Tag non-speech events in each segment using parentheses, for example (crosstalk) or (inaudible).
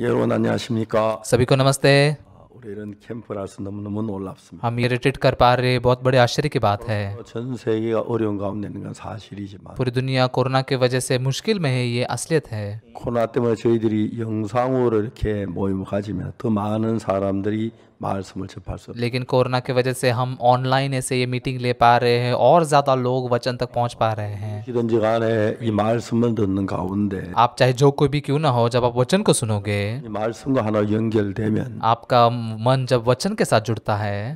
여러분 안녕하십니까? सभी को नमस्ते 우리 이런 캠프라서 너무너무 놀랍습니다. हम ये रिट्रीट कर पा रहे बहुत बड़े आश्चर्य की बात है 전 세계가 어려운 가운데 있는 건 사실이지만 पूरी दुनिया कोरोना के वजह से मुश्किल में है ये असलियत है. 코로나 때문에 저희들이 영상으로 이렇게 모임을 가지면 더 많은 사람들이 से 접할 수 लेकिन कोरोना की वजह से हम ऑनलाइन ऐसे ये मीटिंग ले पा रहे हैं और ज़्यादा लोग वचन तक पहुंच पा रहे हैं तो तो आप चाहे जो कोई भी क्यों ना हो जब आप वचन को सुनोगे तो आपका मन जब वचन के साथ जुड़ता है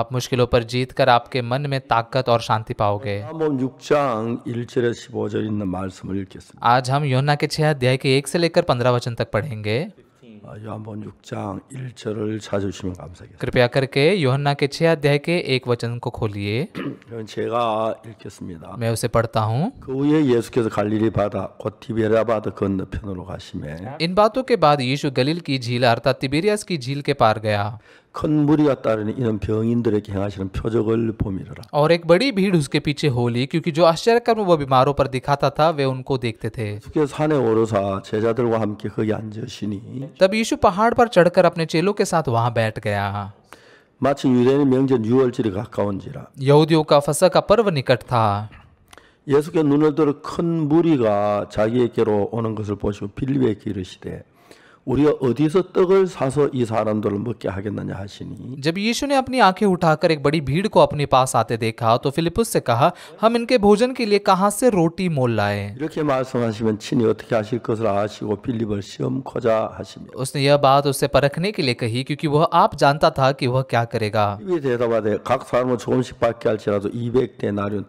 आप मुश्किलों पर जीत कर आपके मन में ताकत और शांति पाओगे आज हम योना के छह अध्याय के एक से लेकर पंद्रह वचन तक पढ़े पढ़ेंगे कृपया करके योहन्ना के छह अध्याय के एक वचन को खोलिए. मैं उसे पढ़ता हूँ इन बातों के बाद यीशु गलील की झील अर्थात तिबेरियास की झील के पार गया. 큰 무리가 따르는 이런 병인들에게 행하시는 표적을 보미라. और एक बड़ी भीड़ उसके पीछे होली क्योंकि जो आश्चर्य कर्म वह बीमारों पर दिखाता था वे उनको देखते थे. 주께 산에 오르사 제자들과 함께 거기 앉으시니 तब यीशु पहाड़ पर चढ़कर अपने चेलों के साथ वहां बैठ गया. 마치 유대인 명절 유월절이 가까운지라. यहूदियों का फसह का पर्व निकट था. 예수께 눈을 들어 큰 무리가 자기에게로 오는 것을 보시고 빌립에게 이르시되 우리가 어디서 떡을 사서 이 사람들을 먹게 하겠느냐 하시니 जब यीशु ने अपनी आंखें उठाकर एक बड़ी भीड़ को अपने पास आते देखा तो फिलिपुस से कहा हम इनके भोजन के लिए कहां से रोटी मोल लाए 하실 것을 아시고 빌립을 하시며 उसने यह बात उससे परखने के लिए कही क्योंकि वह आप जानता था कि वह क्या करेगा 이 사람은 조금씩 받게 할지라도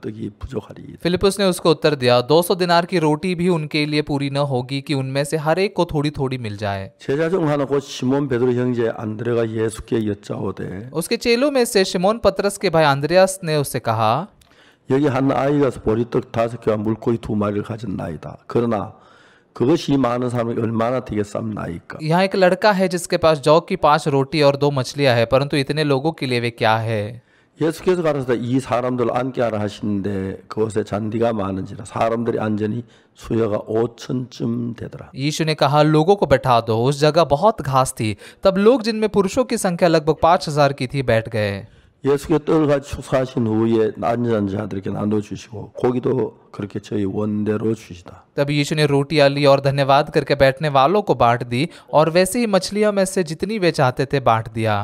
떡이 부족하리 ने उसको उत्तर दिया 200 दिनार की रोटी भी उनके लिए पूरी न होगी कि उनमें से हर एक को थोड़ी थोड़ी मिल जाए 제자 중 하나 곧 시몬 베드로 형제 안드레가 예수께 उसके चेलों में से शिमोन पतरस के भाई 안드레아스 ने उससे कहा 여기 한 아이가 보리떡 다섯 개와 물고기 두 마리를 가진 나이다. 그러나 그것이 많은 사람이 얼마나 되게 쌉나이까? यहाँ एक लड़का है जिसके पास जौ की पांच रोटी और दो मछलियां है परंतु इतने लोगों के लिए वे क्या है 예수께서 가르쳐서 이 사람들 앉게 하라 하시는데 그곳에 잔디가 많은지라 사람들이 앉으니 수여가 5천쯤 되더라 예수님이 ने लोगों को बैठा दो उस जगह बहुत घास थी तब लोग जिनमें पुरुषों की संख्या लगभग 5000 की थी बैठ गए 예수께서 떡을 같이 축사하신 후에 난전 자들에게 나눠 주시고 고기도 그렇게 저희 원대로 주시다 तब यीशु ने रोटियां ली और धन्यवाद करके बैठने वालों को बांट दी और वैसे ही मछलियों में से जितनी वे चाहते थे बांट दिया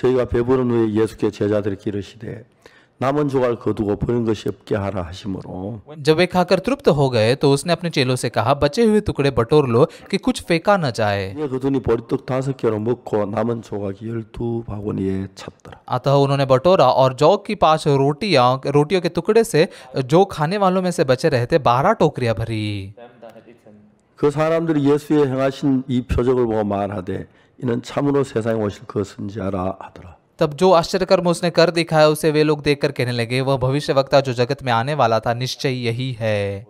저희가 배부른 후에 예수께 제자들 기르시되 남은 조각을 거두고 버린 것이 없게 하라 하심으로 जब वे खाकर तृप्त हो गए तो उसने अपने चेलों से कहा बचे हुए टुकड़े बटोर लो कि कुछ फेंका न जाए ये 그들이 버리떡 다섯 개로 먹고 남은 조각이 12 바구니에 찼더라 अतः उन्होंने बटोरा और जौग की पांच रोटियां रोटियों के टुकड़े से जो खाने वालों में से बचे रहते बारह टोकरिया भरी 그 사람들이 예수의 행하신 이 표적을 보고 말하되 이는 참으로 세상에 오실 것인지 알아 하더라. तब जो आश्चर्यकर्म उसने कर दिखाया उसे वे लोग देखकर कहने लगे वह भविष्य वक्ता जो जगत में आने वाला था निश्चय यही है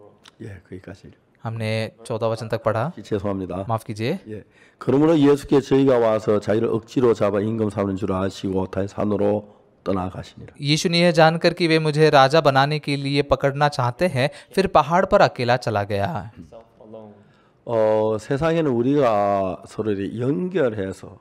हमने चौदह वचन तक पढ़ा 죄송합니다. माफ कीजिए 예. 그러므로 예수께 저희가 와서 자기를 억지로 잡아 임금 삼는 줄 아시고 타의 산으로 떠나가시니라. यीशु ने यह जानकर कि वे मुझे राजा बनाने के लिए पकड़ना चाहते हैं फिर पहाड़ पर अकेला चला गया 어, 세상에는 우리가 서로를 연결해서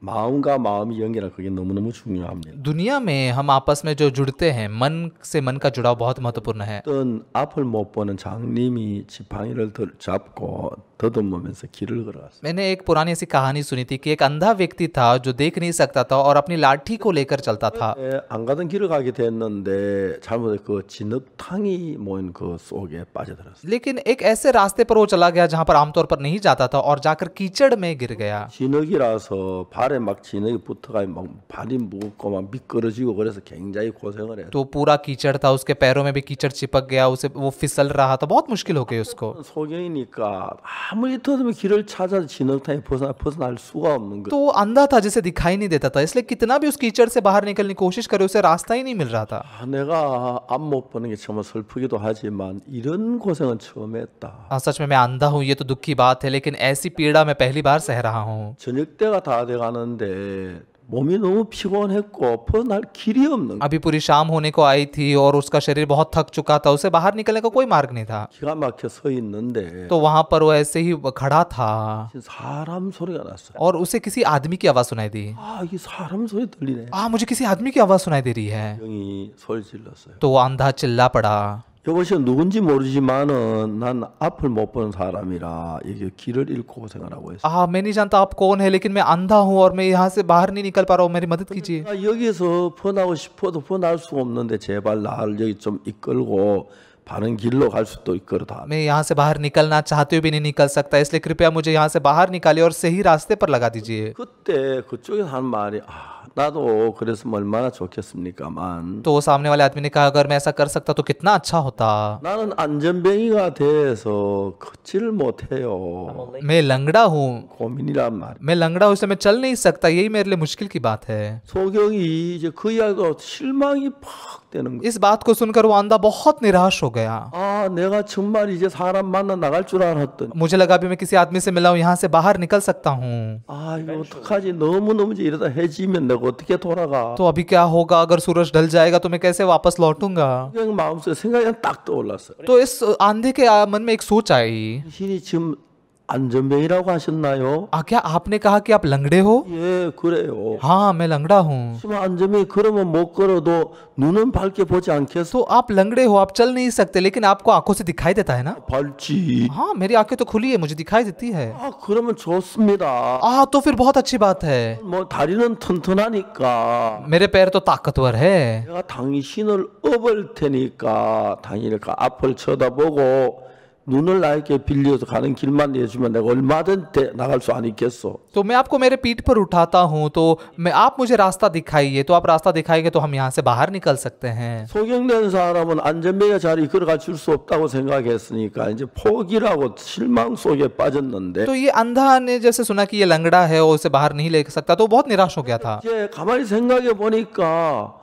माओगा माओ में यंग रखोगे नमन में दुनिया में हम आपस में जो जुड़ते हैं मन से मन का जुड़ाव बहुत महत्वपूर्ण है तो आप मोपन 장님이 지팡이를 잡고 में से मैंने एक पुरानी ऐसी कहानी सुनी थी कि एक अंधा व्यक्ति था जो देख नहीं सकता था और अपनी लाठी को लेकर चलता था लेकिन एक ऐसे रास्ते पर वो चला गया जहाँ पर आमतौर पर नहीं जाता था और जाकर कीचड़ में गिर गया तो पूरा कीचड़ था उसके पैरों में भी कीचड़ चिपक गया उसे वो फिसल रहा था बहुत मुश्किल हो गई उसको 아무리 더듬면 길을 찾아 진흙탕에 벗어나, 벗어날 수가 없는 거. तो अंधा था जिसे दिखाई नहीं देता था इसलिए कितना भी उस कीचड़ से बाहर निकलने की कोशिश करे उसे रास्ता ही नहीं मिल रहा था 아, 내가 앞못 보는 게 정말 슬프기도 하지만 이런 고생은 처음 했다. हाँ सच में मैं अंधा हूँ ये तो दुख की बात है लेकिन ऐसी पीड़ा मैं पहली बार सह रहा हूँ 저녁 때가 다 돼가는데 अभी पूरी शाम होने को आई थी और उसका शरीर बहुत थक चुका था उसे बाहर निकलने का कोई मार्ग नहीं था तो वहाँ पर वो ऐसे ही खड़ा था और उसे किसी आदमी की आवाज सुनाई दी हाँ मुझे किसी आदमी की आवाज सुनाई दे रही है तो वो अंधा चिल्ला पड़ा 이것이 누군지 모르지만은 난 앞을 못 보는 사람이라 이게 길을 잃고 생각하고 있어. 아, मैं नहीं जानता कौन है लेकिन मैं अंधा हूं और मैं यहां से बाहर नहीं निकल पा रहा हूं मेरी मदद कीजिए. 나 여기서 퍼나고 싶어도 퍼날 수 없는데 제발 나를 여기 좀 이끌고 바른 길로 갈 수도 이끌어다. मैं यहां से बाहर निकलना चाहते हुए भी नहीं निकल सकता इसलिए कृपया मुझे यहां से बाहर निकालिए और सही रास्ते पर लगा दीजिए. 그때 그쪽에 한 말이 아 나도 그랬으면 तो सामने वाले आदमी ने कहा अगर मैं ऐसा कर सकता तो कितना अच्छा होता. मैं लंगड़ा हूँ. मैं लंगड़ा हूँ मैं चल नहीं सकता यही मेरे लिए मुश्किल की बात है. इस बात को सुनकर वो अंधा बहुत निराश हो गया. मुझे लगा भी मैं किसी आदमी से मिला हूँ यहाँ से बाहर निकल सकता हूँ. थोड़ा का तो अभी क्या होगा अगर सूरज ढल जाएगा तो मैं कैसे वापस लौटूंगा? तो इस आंधी के मन में एक सोच आई. 안전병이라고 하셨나요? 아, क्या आपने कहा कि आप लंगड़े हो? 예, 그래요. हाँ, मैं लंगड़ा हूँ. 지금 안전병이 그러면 못 걸어도 눈은 밝게 보지 않겠어? तो आप लंगड़े हो, आप चल नहीं सकते, लेकिन आपको आंखों से दिखाई देता है ना? 밝지. हाँ, मेरी आँखें तो खुली है, मुझे दिखाई देती है. 아, 그러면 좋습니다. 아, तो फिर बहुत अच्छी बात है. 뭐 다리는 튼튼하니까. मेरे पैर तो ताकतवर है. 내가 당신을 업을 테니까 당신을 앞을 쳐다보고 눈을 나에게 빌려서 가는 길만 내주면 내가 얼마든 대, 나갈 수 아니겠어. तो मैं आपको मेरे पीठ पर उठाता हूँ तो मैं आप मुझे रास्ता दिखाइए तो आप रास्ता दिखाएंगे तो हम यहाँ से बाहर निकल सकते हैं 소경된 사람은 안전벨트 잘 이끌어가 줄수 없다고 생각했으니까 이제 포기라고 실망 속에 빠졌는데. तो ये अंधा ने जैसे सुना कि ये लंगड़ा है और उसे बाहर नहीं ले सकता तो बहुत निराश हो गया था. 이제 가만히 생각해 보니까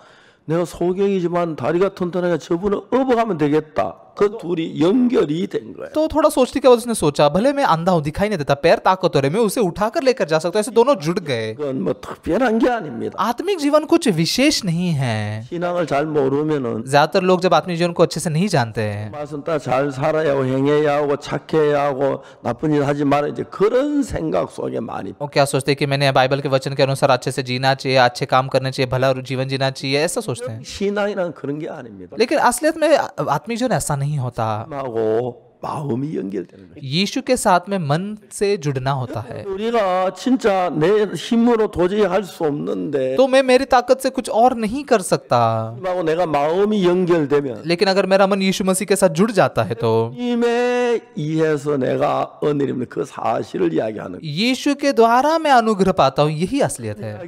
내가 소경이지만 다리가 튼튼하게 저분을 업어가면 되겠다. तो पूरी 연결이 तो थोड़ा सोचने के बाद उसने सोचा भले मैं अंधा हूँ दिखाई नहीं देता पैर ताकतवर है मैं उसे उठाकर लेकर जा सकता हूँ ऐसे दोनों जुड़ गए आत्मिक जीवन कुछ विशेष नहीं है ज्यादातर लोग जब आत्मिक जीवन को अच्छे से नहीं जानते हैं क्या सोचते कि मैंने बाइबल के वचन के अनुसार अच्छे से जीना चाहिए अच्छे काम करने चाहिए भला जीवन जीना चाहिए ऐसा सोचते हैं लेकिन असलियत में आत्मिक जीवन ऐसा नहीं नहीं होता यीशु के साथ में मन से जुड़ना होता है तो मैं मेरी ताकत से कुछ और नहीं कर सकता लेकिन अगर मेरा मन यीशु मसीह के साथ जुड़ जाता है तो यीशु के द्वारा मैं अनुग्रह पाता हूँ यही असलियत है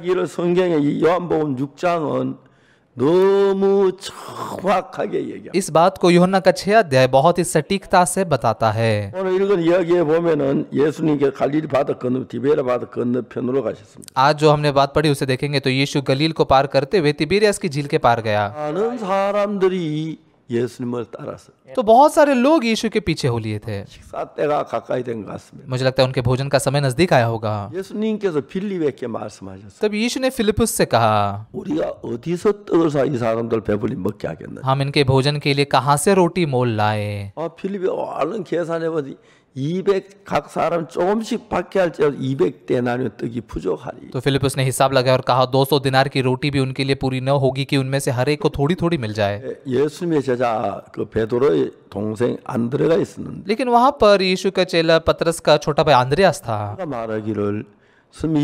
इस बात को योहन्ना का छह अध्याय बहुत ही सटीकता से बताता है आज जो हमने बात पढ़ी उसे देखेंगे तो यीशु गलील को पार करते हुए तिबेरियास की झील के पार गया तो बहुत सारे लोग यीशु के पीछे हो लिए थे मुझे लगता है उनके भोजन का समय नजदीक आया होगा तब यीशु ने फिलिपस से कहा तो हम इनके भोजन के लिए कहाँ से रोटी मोल लाए तो फिलिपस ने हिसाब लगाया और कहा दो सौ दिनार की रोटी भी उनके लिए पूरी न होगी की उनमें से हर एक को थोड़ी-थोड़ी मिल जाए. लेकिन वहाँ पर यीशु का चेला पतरस का छोटा भाई आंद्रिया था. 말하기를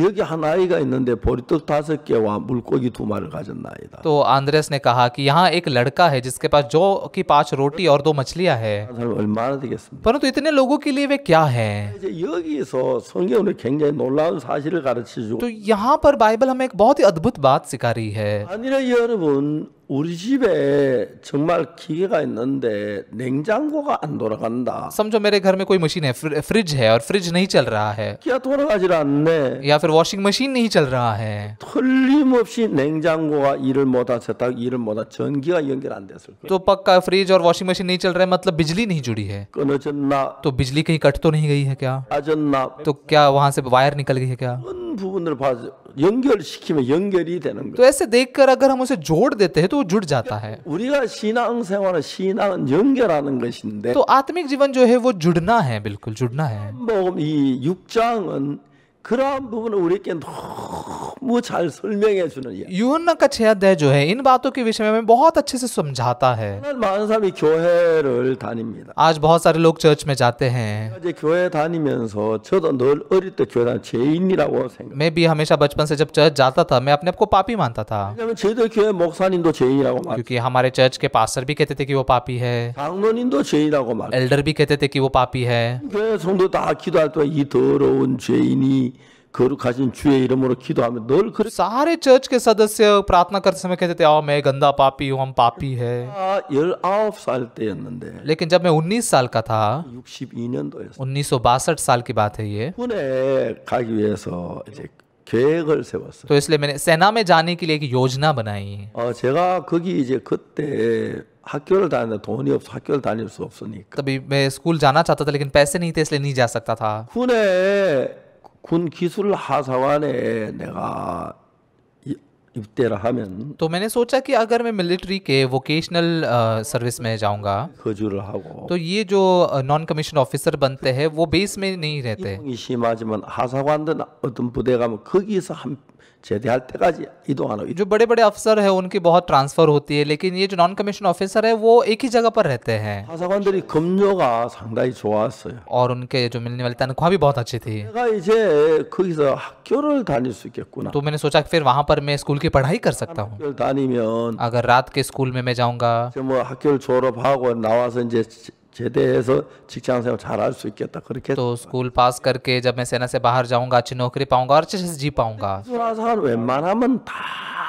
여기 한 아이가 있는데 보리떡 다섯 개와 물고기 두 마리를 가졌나이다. तो आंद्रेस ने कहा कि यहाँ एक लड़का है जिसके पास जो कि पांच रोटी और दो मछलियां है हाँ, परंतु इतने लोगों के लिए वे क्या है 여기서 성경은 굉장히 놀라운 사실을 가르치죠. तो यहाँ पर बाइबल हमें एक बहुत ही अद्भुत बात सिखा रही है. 아니라 हाँ 여러분 우리 집에 정말 기계가 있는데 냉장고가 안 돌아간다. 삼촌, मेरे घर में कोई मशीन है फ्रिज है और फ्रिज नहीं चल रहा है. क्या 돌아가질 않네. 야, फिर वॉशिंग मशीन नहीं चल रहा है. 틀림없이 냉장고가 일을 못 하서 딱 일을 못 하. 전기가 연결 안 됐을 거야. तो पक्का फ्रिज और वॉशिंग मशीन नहीं चल रहा है मतलब बिजली नहीं जुड़ी है. 끊어졌나? तो बिजली कहीं कट तो नहीं गई है क्या? 아졌나? तो क्या वहां से वायर निकल गई है क्या? 부분을 봐 연결시키면 연결이 되는 거예요. तो ऐसे देखकर अगर हम उसे जोड़ देते हैं तो वो जुड़ जाता है. 우리가 신앙생활은 신앙은 연결하는 것인데. तो आत्मिक जीवन जो है वो जुड़ना है बिल्कुल जुड़ना है. 뭐이 6장은 그러한 부분을 우리에게 너무 잘 설명해 주는 예. यूहन्ना का छह अध्याय जो है इन बातों के विषय में बहुत अच्छे से समझाता है 정말 많은 사람이 교회를 다닙니다. आज बहुत सारे लोग चर्च में जाते हैं 이제 교회 다니면서 저도 늘 어릴 때 교회 다니 죄인이라고 생각. मैं भी हमेशा बचपन से जब चर्च जाता था मैं अपने आप को पापी मानता था 왜냐면 저희 교회 목사님도 죄인이라고 말. क्योंकि हमारे चर्च के पास्टर भी कहते थे कि वो पापी है 장로님도 죄인이라고 말. एल्डर भी कहते थे कि वो पापी है 교회 성도 다 기도할 때이 더러운 죄인이 거룩하신 주의 이름으로 기도하면 늘 그렇게 सारे 처치의 사도세 सदस्य प्रार्थना करते समय कहते थे आओ मैं गंदा पापी हूं हम पापी है 19 साल 때였는데 लेकिन जब मैं 19 साल का था 62년도였어 1962 साल की बात है ये 군에 가기 위해서 이제 계획을 세웠어요. तो इसलिए मैंने सेना में जाने के लिए एक योजना बनाई और 제가 거기 이제 그때 학교를 다니는 돈이 없어 학교를 다닐 수 없으니까 तभी मैं स्कूल जाना चाहता था लेकिन पैसे नहीं थे इसलिए नहीं जा सकता था 군에 군 기술 하사관에 내가 입대를 하면 तो मैंने सोचा कि अगर मैं मिलिट्री के वोकेशनल सर्विस में जाऊंगा तो ये जो नॉन कमीशन ऑफिसर बनते हैं वो बेस में नहीं रहते 이 심하지만 하사관든 어떤 부대 가면 거기서 한 जो बड़े बड़े अफसर है उनकी बहुत ट्रांसफर होती है लेकिन ये जो नॉन कमीशन ऑफिसर है वो एक ही जगह पर रहते हैं और उनके जो मिलने वाली तनख्वाह भी बहुत अच्छी थी तो मैंने सोचा फिर वहाँ पर मैं स्कूल की पढ़ाई कर सकता हूँ अगर रात के स्कूल में मैं जाऊँगा 제대해서 직장 생활 잘할 수 있겠다 그렇게 तो स्कूल पास करके जब मैं सेना से बाहर जाऊंगा अच्छी नौकरी पाऊंगा और अच्छे से जी पाऊंगा 사람 웬만하면 다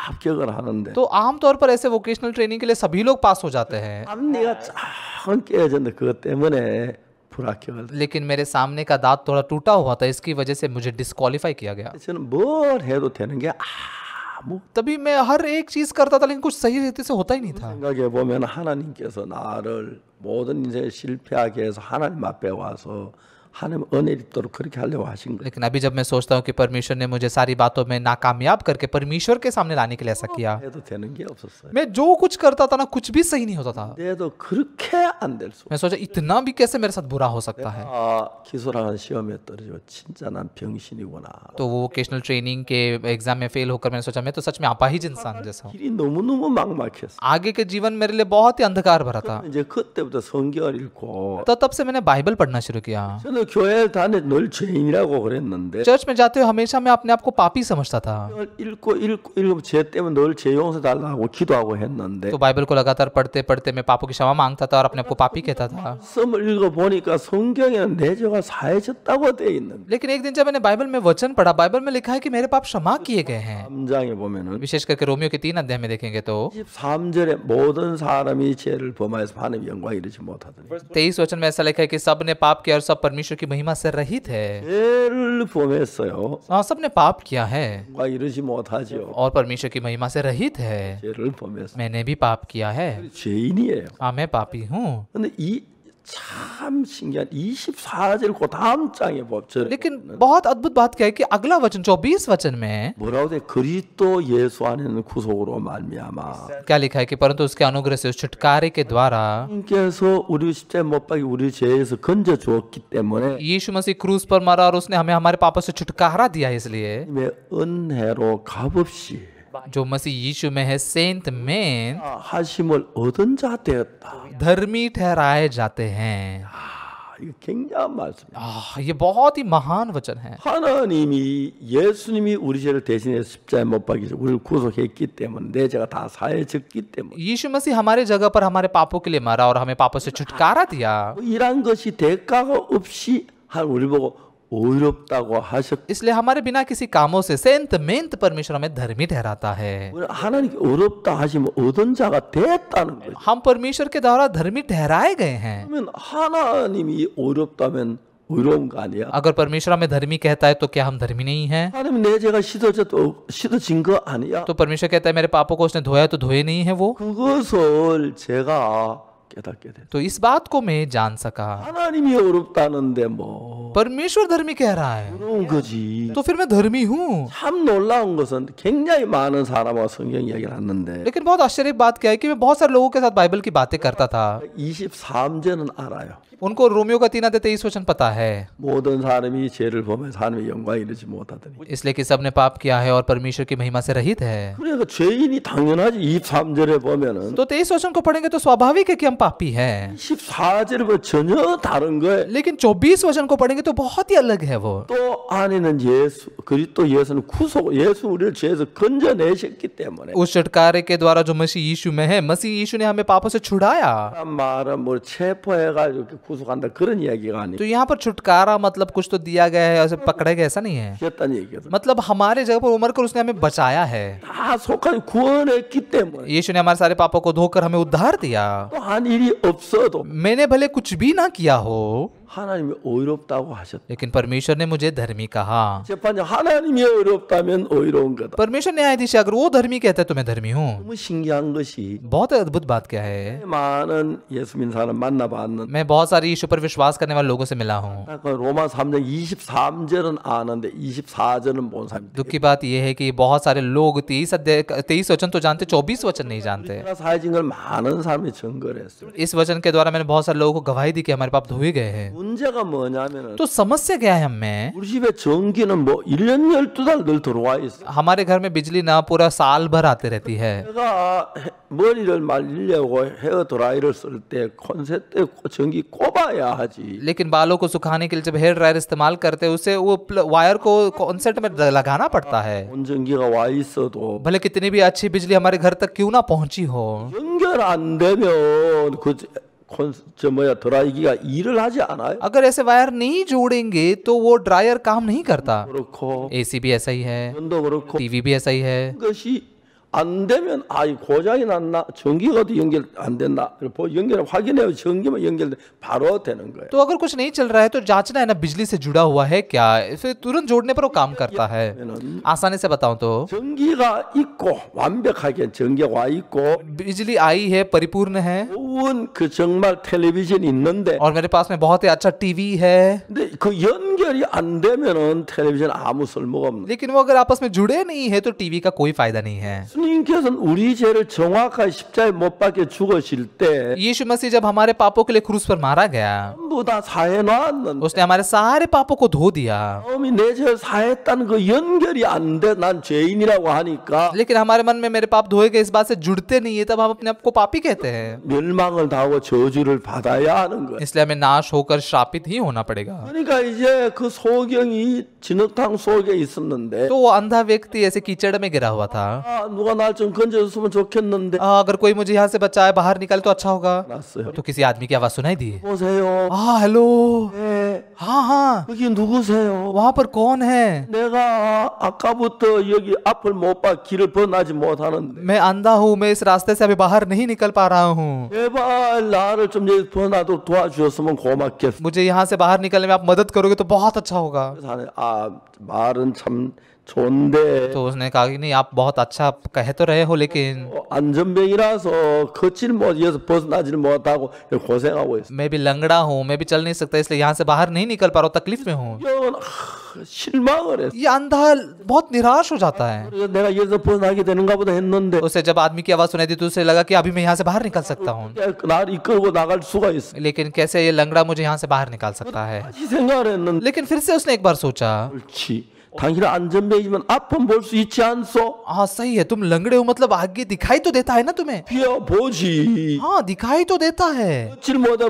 합격을 하는데 तो आमतौर पर ऐसे वोकेशनल ट्रेनिंग के लिए सभी लोग पास हो जाते हैं 앞니가 쫙 깨졌는데 그것 때문에 불합격을 लेकिन मेरे सामने का दांत थोड़ा टूटा हुआ था इसकी वजह से मुझे डिस्क्वालीफाई किया गया 뭘 해도 되는 게 아, 뭐, तभी मैं हर एक चीज करता था लेकिन कुछ सही रीति से होता ही नहीं था 생각해 보면 하나님께서 나를 모든 인생에 실패하게 해서 하나님 앞에 와서 하나님 은혜 있도록 그렇게 하려고 하신 거예요. लेकिन अभी जब सोचता हूँ कि परमेश्वर ने मुझे सारी बातों में नाकामयाब करके परमेश्वर के सामने लाने के लिए ऐसा किया 해도 되는 게 없었어요. मैं जो कुछ करता था ना कुछ भी सही नहीं होता था 내도 그렇게 안될 수. मैं सोचा इतना भी कैसे मेरे साथ बुरा हो सकता है. 아 기소라는 시험에 떨어지고 진짜 난 병신이구나. तो वो वोकेशनल ट्रेनिंग के एग्जाम में फेल होकर मैंने सोचा मैं तो सच में आपा ही इंसान जैसा हूँ. 길이 너무너무 막막했어. आगे के जीवन मेरे लिए बहुत ही अंधकार भरा था. 이제 그때부터 성경을 읽고. तो तब से मैंने बाइबल पढ़ना शुरू किया. 저는 चर्च में जाते हुए हमेशा मैं अपने आप को पापी समझता था तो बाइबल को लगातार पढ़ते पढ़ते मैं पापों की क्षमा मांगता था और अपने आप को पापी कहता था लेकिन एक दिन जब मैंने बाइबल में वचन पढ़ा बाइबल में लिखा है कि मेरे पाप क्षमा किए गए हैं विशेष करके रोमियो के तीन अध्याय में देखेंगे तो तेईस वचन में ऐसा लिखा है कि सब ने पाप किया और सब परमेश्वर परमेश्वर की महिमा से रहित है हाँ, सब ने पाप किया है और परमेश्वर की महिमा से रहित है मैंने भी पाप किया है हाँ, मैं पापी हूँ 참 신기한 24절 그 다음 장에 보면 लेकिन बहुत अद्भुत बात क्या है कि अगला वचन 24 वचन में 뭐라고 돼 그리스도 예수 안에 구속으로 말미암아 क्या लिखा है कि परंतु उसके अनुग्रह से उस छुटकारे के द्वारा 께서 우리 십자에 못 박이 우리 죄에서 건져 주었기 때문에 यीशु मसीह क्रूस पर मरा और उसने हमें हमारे पापों से छुटकारा दिया इसलिए 은혜로 값없이 जो मसीह यीशु में है सेंट में 하심을 얻은 자 되었다. धर्मी ठहराए जाते हैं 굉장한 말씀. 아, 이게 बहुत ही महान वचन है. 하나님이 예수님이 우리 죄를 대신해 십자에 못 박이죠. 우리를 구속했기 때문에 내 죄가 다 사해졌기 때문에. यीशु मसीह हमारे जगह पर हमारे पापों के लिए मरा और हमें पापों से छुटकारा दिया. 이런 것이 대가가 없이 우리 보고 하셨. इसलिए हमारे बिना किसी कामों से सेंत मेंत परमेश्वर हमें धर्मी ठहराता है 하나님께 얻은 자가 됐다는 거예요. हम परमेश्वर के द्वारा धर्मी ठहराए गए हैं. 그러면 하나님이 의로운 거 아니야? अगर परमेश्वर हमें धर्मी कहता है तो क्या हम धर्मी नहीं हैं? 하나님 내 씻어진 거 아니야? तो परमेश्वर कहता है मेरे पापों को उसने धोया तो धोए नहीं है वो? 그것을 제가 깨닫게 तो इस बात को मैं जान सका 하나님이 어렵다는데 뭐 परमेश्वर धर्मी कह रहा है तो फिर मैं धर्मी हूँ लेकिन बहुत आश्चर्य बात क्या है कि मैं बहुत सारे लोगों के साथ बाइबल की बातें करता था रहा है उनको रोमियो का तीन तेईस वचन पता है इसलिए कि सबने पाप किया है और परमेश्वर की महिमा से रहित है तो तेईस वचन को पढ़ेंगे तो स्वाभाविक है कि हम पापी है लेकिन चौबीस वचन को पढ़ेंगे तो बहुत ही अलग है वो तो आने उस छुटकारे के द्वारा जो मसीह यीशु में है मसीह यीशु ने हमें पापों से छुड़ाया फूसों का अंदर तो यहाँ पर छुटकारा मतलब कुछ तो दिया गया है उसे पकड़े गए ऐसा नहीं है तो? मतलब हमारे जगह पर उमर कर उसने हमें बचाया है हाँ, 다 속한 구원했기 때문에 यीशु ने हमारे सारे पापों को धोकर हमें उद्धार दिया 또한 일이 없어도 मैंने भले कुछ भी ना किया हो 하나님이 의롭다고 하셨다 लेकिन परमेश्वर ने मुझे धर्मी कहा 재판이 하나님이 의롭다면 의로운 거다 परमेश्वर न्यायाधीश अगर वो धर्मी कहता है तो मैं धर्मी हूँ 너무 신기한 것이 बहुत अद्भुत बात क्या है 많은 예수 믿는 사람 만나봤는 मैं बहुत सारे यीशु पर विश्वास करने वाले लोगों से मिला हूँ 로마 3장 आनंद 아는데 24절은 본 사람 दुख की बात यह है कि बहुत सारे लोग तीस तेईस वचन तो जानते चौबीस वचन नहीं जानते इस वचन के द्वारा मैंने बहुत सारे लोगों को गवाही दी कि हमारे पाप धोए गए हैं तो समस्या क्या है हमें हमारे घर में बिजली ना पूरा साल भर आते रहती है 머리를 말리려고 헤어 드라이를 쓸때 콘센트 전기 꼽아야 하지. लेकिन बालों को सुखाने के लिए जब हेयर ड्रायर इस्तेमाल करते हैं उसे वो वायर को कॉन्सेंट में लगाना पड़ता है हाँ, भले कितनी भी अच्छी बिजली हमारे घर तक क्यों ना पहुंची हो 연결 अगर ऐसे वायर नहीं जोड़ेंगे तो वो ड्रायर काम नहीं करता एसी भी ऐसा ही है टीवी भी ऐसा ही है 안 되면 아이 고장이 났나 전기가 어디 연결 안 됐나 연결을 확인해요 전기만 연결돼 바로 되는 거예요. तो अगर कुछ नहीं चल रहा है तो जांचना है ना बिजली से जुड़ा हुआ है क्या फिर तुरंत जोड़ने पर वो काम करता है आसानी से बताऊं तो जंगीगा इको वांबेखागे 전기가 와 있고 बिजली आई है परिपूर्ण है उन कि जंगमल टेलीविजन इन्नंदे और मेरे पास में बहुत ही अच्छा टीवी है कि 그 연결이 안 되면은 텔레비전 아무 쓸모가 없는 लेकिन वो अगर आपस में जुड़े नहीं है तो टीवी का कोई फायदा नहीं है यीशु मसीह जब हमारे पापों के लिए क्रूस पर मारा गया उसने हमारे सारे पापों को धो दिया लेकिन हमारे मन में मेरे पाप धोए गए इस बात से जुड़ते नहीं है तब हम अपने आप को पापी कहते हैं इसलिए हमें नाश होकर श्रापित ही होना पड़ेगा तो वो अंधा व्यक्ति ऐसे कीचड़ में गिरा हुआ था 건져줬으면 좋겠는데. 아, अगर कोई मुझे यहाँ से बचाए बाहर निकाले तो अच्छा होगा तो किसी आदमी की आवाज सुनाई दी 보세요. 아, हेलो हाँ हाँ 누구세요? वहाँ पर कौन है 내가 아까부터 여기 앞을 못 봐, 길을 벗나지 못하는데. मैं अंधा हूँ मैं इस रास्ते से अभी बाहर नहीं निकल पा रहा हूँ 제발 나를 좀 여기 고맙겠어. मुझे यहाँ से बाहर निकलने में आप मदद करोगे तो बहुत अच्छा होगा 아, 말은 참 좋은데 तो उसने कहा कि नहीं आप बहुत अच्छा कह तो रहे हो लेकिन 어, 안전병이라서 거칠 못 이어서 벗어나지는 못하고 고생하고 있어. मैं भी लंगड़ा हूँ मैं भी चल नहीं सकता इसलिए यहां से बाहर नहीं निकल पा रहा तकलीफ में हूं. 실망을 했어. ये अंधा बहुत निराश हो जाता है 그래서 내가 여기서 벗어나게 되는가 보다 했는데 उसे जब आदमी की आवाज सुनाई दी तो उसे लगा कि अभी मैं यहां से बाहर निकल सकता हूँ 날 이끌고 나갈 수가 있어. लेकिन कैसे ये लंगड़ा मुझे यहां से बाहर निकाल सकता है 이 생각을 했는데 लेकिन फिर से उसने एक बार सोचा 그렇지. 당신은 안전벨이지만 앞은 볼 있지 않소? हाँ सही है तुम लंगड़े हो मतलब आगे दिखाई तो देता है ना तुम्हें 비어보지 हाँ दिखाई तो देता है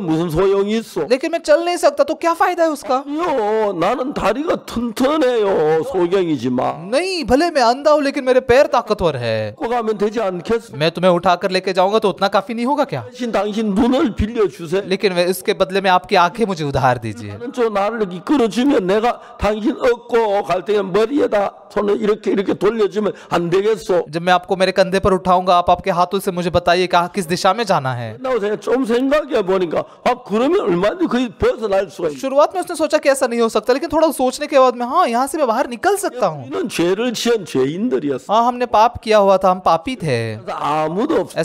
무슨 소용이 있어 लेकिन मैं चल नहीं सकता तो क्या फायदा है उसका 요 나는 다리가 튼튼해요 소경이지만 नहीं भले मैं अंधा हूँ लेकिन मेरे पैर ताकतवर है 꼭 가면 되지 않겠어 मैं तुम्हें उठाकर लेके जाऊंगा तो उतना काफी नहीं होगा क्या 대신 당신 눈을 빌려주세요 लेकिन वे इसके बदले में आपकी आंखें मुझे उधार दीजिए 저 나를 이끌어주면 내가 당신 얻고 갈때 जब मैं आपको मेरे कंधे पर उठाऊंगा आप आपके हाथों से मुझे बताइए कहा किस दिशा में जाना है शुरुआत में उसने सोचा कि ऐसा नहीं हो सकता लेकिन थोड़ा सोचने के बाद में हाँ यहाँ से मैं बाहर निकल सकता हूँ हाँ हमने पाप किया हुआ था हम पापी थे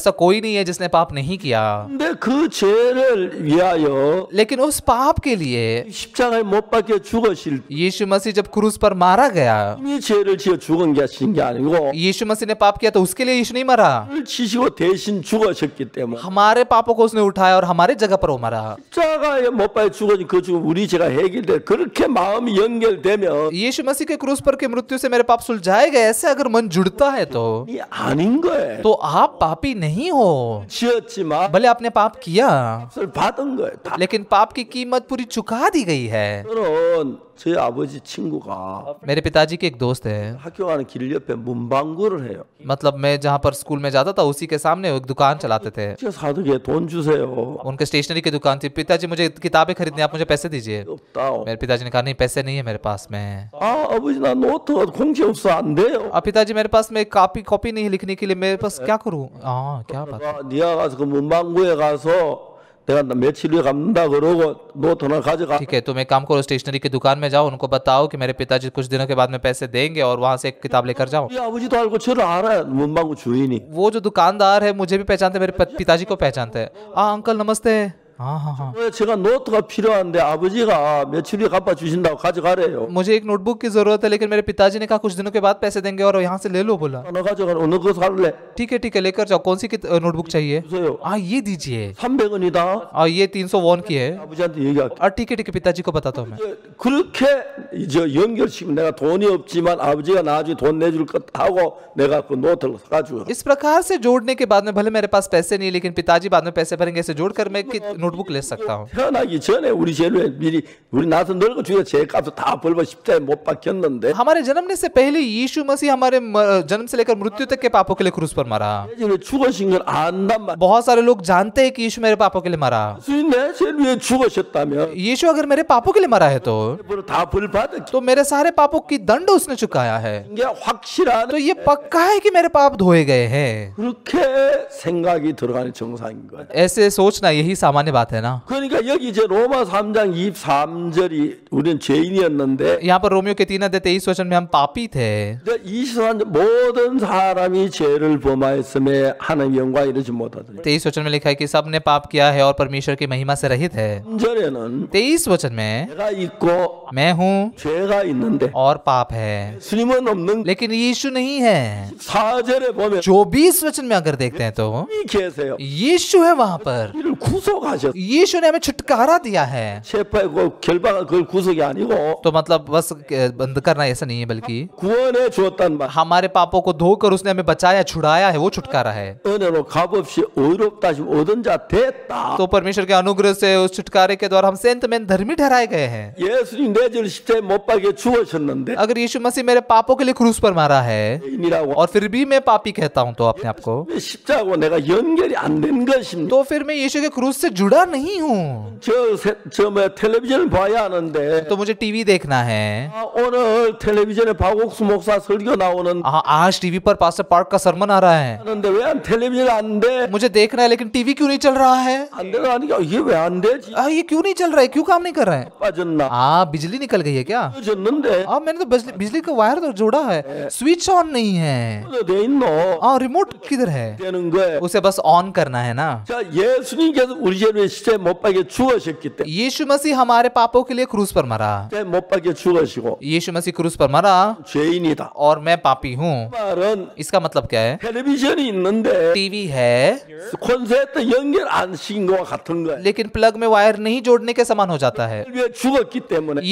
ऐसा कोई नहीं है जिसने पाप नहीं किया लेकिन उस पाप के लिए यीशु मसीह जब क्रूस पर मार मारा गया यीशु मसीह ने पाप किया तो उसके लिए यीशु नहीं मरा हमारे पापों को उसने उठाया और हमारे जगह पर वो मरा यीशु मसीह के क्रूस पर के मृत्यु से मेरे पाप सुलझाए गए ऐसे अगर मन जुड़ता है तो तो आप पापी नहीं हो भले आपने पाप किया लेकिन पाप की कीमत पूरी चुका दी गई है 저희 아버지 친구가 मेरे पिताजी के एक दोस्त है 학교 가는 길 옆에 문방구를 해요. मतलब मैं जहाँ पर स्कूल में जाता था उसी के सामने एक दुकान चलाते थे "저 사두개 돈 주세요. उनके स्टेशनरी की दुकान थी पिताजी मुझे किताबें खरीदनी आप मुझे पैसे दीजिए मेरे पिताजी ने कहा नहीं पैसे नहीं है मेरे पास में 아 아버지 나 노트 공지 없어 안 돼요. अब पिताजी मेरे पास में कापी कॉपी नहीं है लिखने के लिए मेरे पास क्या करूँ हाँ क्या बात है? 네가 가서 그 문방구에 가서 내가 며칠을 간다 그러고 너 가져가 ठीक है तुम एक काम करो स्टेशनरी की दुकान में जाओ उनको बताओ कि मेरे पिताजी कुछ दिनों के बाद में पैसे देंगे और वहां से एक किताब लेकर जाओ तो रहा है 저를 알아 문방구 नहीं वो जो दुकानदार है मुझे भी पहचानते मेरे पिताजी को पहचानते हैं हाँ, अंकल नमस्ते हाँ 제가 노트가 필요한데 아버지가 며칠 후에 갚아 주신다고 가져가래요. मुझे एक नोटबुक की जरूरत है लेकिन मेरे पिताजी ने कहा कुछ दिनों के बाद पैसे देंगे और यहाँ से ले लो बोला. ठीक है ठीक है लेकर जाओ कौन सी नोटबुक चाहिए? ये दीजिए. 300원이다. 아 ये तीन सौ वन की है. 아버지한테 ठीक है ठीक है पिताजी को बताता हूँ मैं. 그렇게 이제 연결시면 내가 돈이 없지만 아버지가 나중에 돈 내줄 것 하고 내가 그 노트를 가지고. इस प्रकार से जोड़ने के बाद में भले मेरे पास पैसे नहीं लेकिन पिताजी बाद में पैसे भरेंगे ऐसे जोड़कर मैं 노트북 냈었다. 태어나기 전에 우리 죄를 미리 우리 나서 늙어 주여 죄 값을 다 벌고 십자에 못 박혔는데 हमारे जन्मने से पहले यीशु मसीह हमारे जन्म से लेकर मृत्यु तक के पापों के लिए क्रूस पर मरा 죽으신 걸 안단 말 बहुत सारे लोग जानते हैं कि यीशु मेरे पापों के लिए मरा यीशु अगर मेरे पापों के लिए मरा है तो तो मेरे सारे पापों की दंड उसने चुकाया है तो ये पक्का है कि मेरे पाप धोए गए हैं ऐसे सोचना यही सामान्य बात है ना यहाँ पर रोमियो के तीन अध्याय तेईस वचन में हम पापी थे तेईस वचन में लिखा है कि सब ने पाप किया है और परमेश्वर की महिमा से रहित है तेईस वचन में मैं हूँ और पाप है लेकिन यीशु नहीं है चौबीस वचन में अगर देखते हैं तो यीशु है वहाँ पर 구속하셔 तो यीशु ने हमें छुटकारा दिया है तो मतलब बस बंद करना ऐसा नहीं है बल्कि हमारे पापों को धोकर उसने हमें बचाया छुड़ाया है वो छुटकारा है तो परमेश्वर के अनुग्रह से उस छुटकारे के द्वारा हम सेंत में धर्मी ठहराए गए हैं अगर यीशु मसीह मेरे पापों के लिए क्रूस पर मारा है और फिर भी मैं पापी कहता हूँ तो अपने आप को तो फिर मैं यीशु के क्रूस से जुड़ा सिंगर नहीं हूँ टेलीविजन 봐야 하는데 तो मुझे टीवी देखना है 아, हाँ, 오늘 हाँ, आज टीवी पर पास पार्क का सरमन आ रहा है 하는데 왜안 텔레비전 मुझे देखना है लेकिन टीवी क्यों नहीं चल रहा है 안 되라니까 आ, ये क्यों नहीं चल रहा है क्यों काम नहीं कर रहा है आ, हाँ, बिजली निकल गई है क्या? आ, मैंने तो बिजली, बिजली का वायर तो जोड़ा है स्विच ऑन नहीं है आ, तो रिमोट किधर है उसे बस ऑन करना है ना अच्छा, ये 예수님께서 છે મોપપા કે જુઓ છે કે યેશુ મસી હમારે પાપો કે લિયે ક્રોસ પર મરા યેશુ મસી ક્રોસ પર મરા ચે ઇન એતા ઓર મે પાપી હું ઇસકા મતલબ ક્યા હે ટેલેવિઝન ઇનન્ડે ટીવી હે સુખનજે ત યંગ્યલ અનસીન ગોવા ગતંગ ગોયે લેકિન પ્લગ મે વાયર નહીં જોડને કે સમાન હો જાતા હે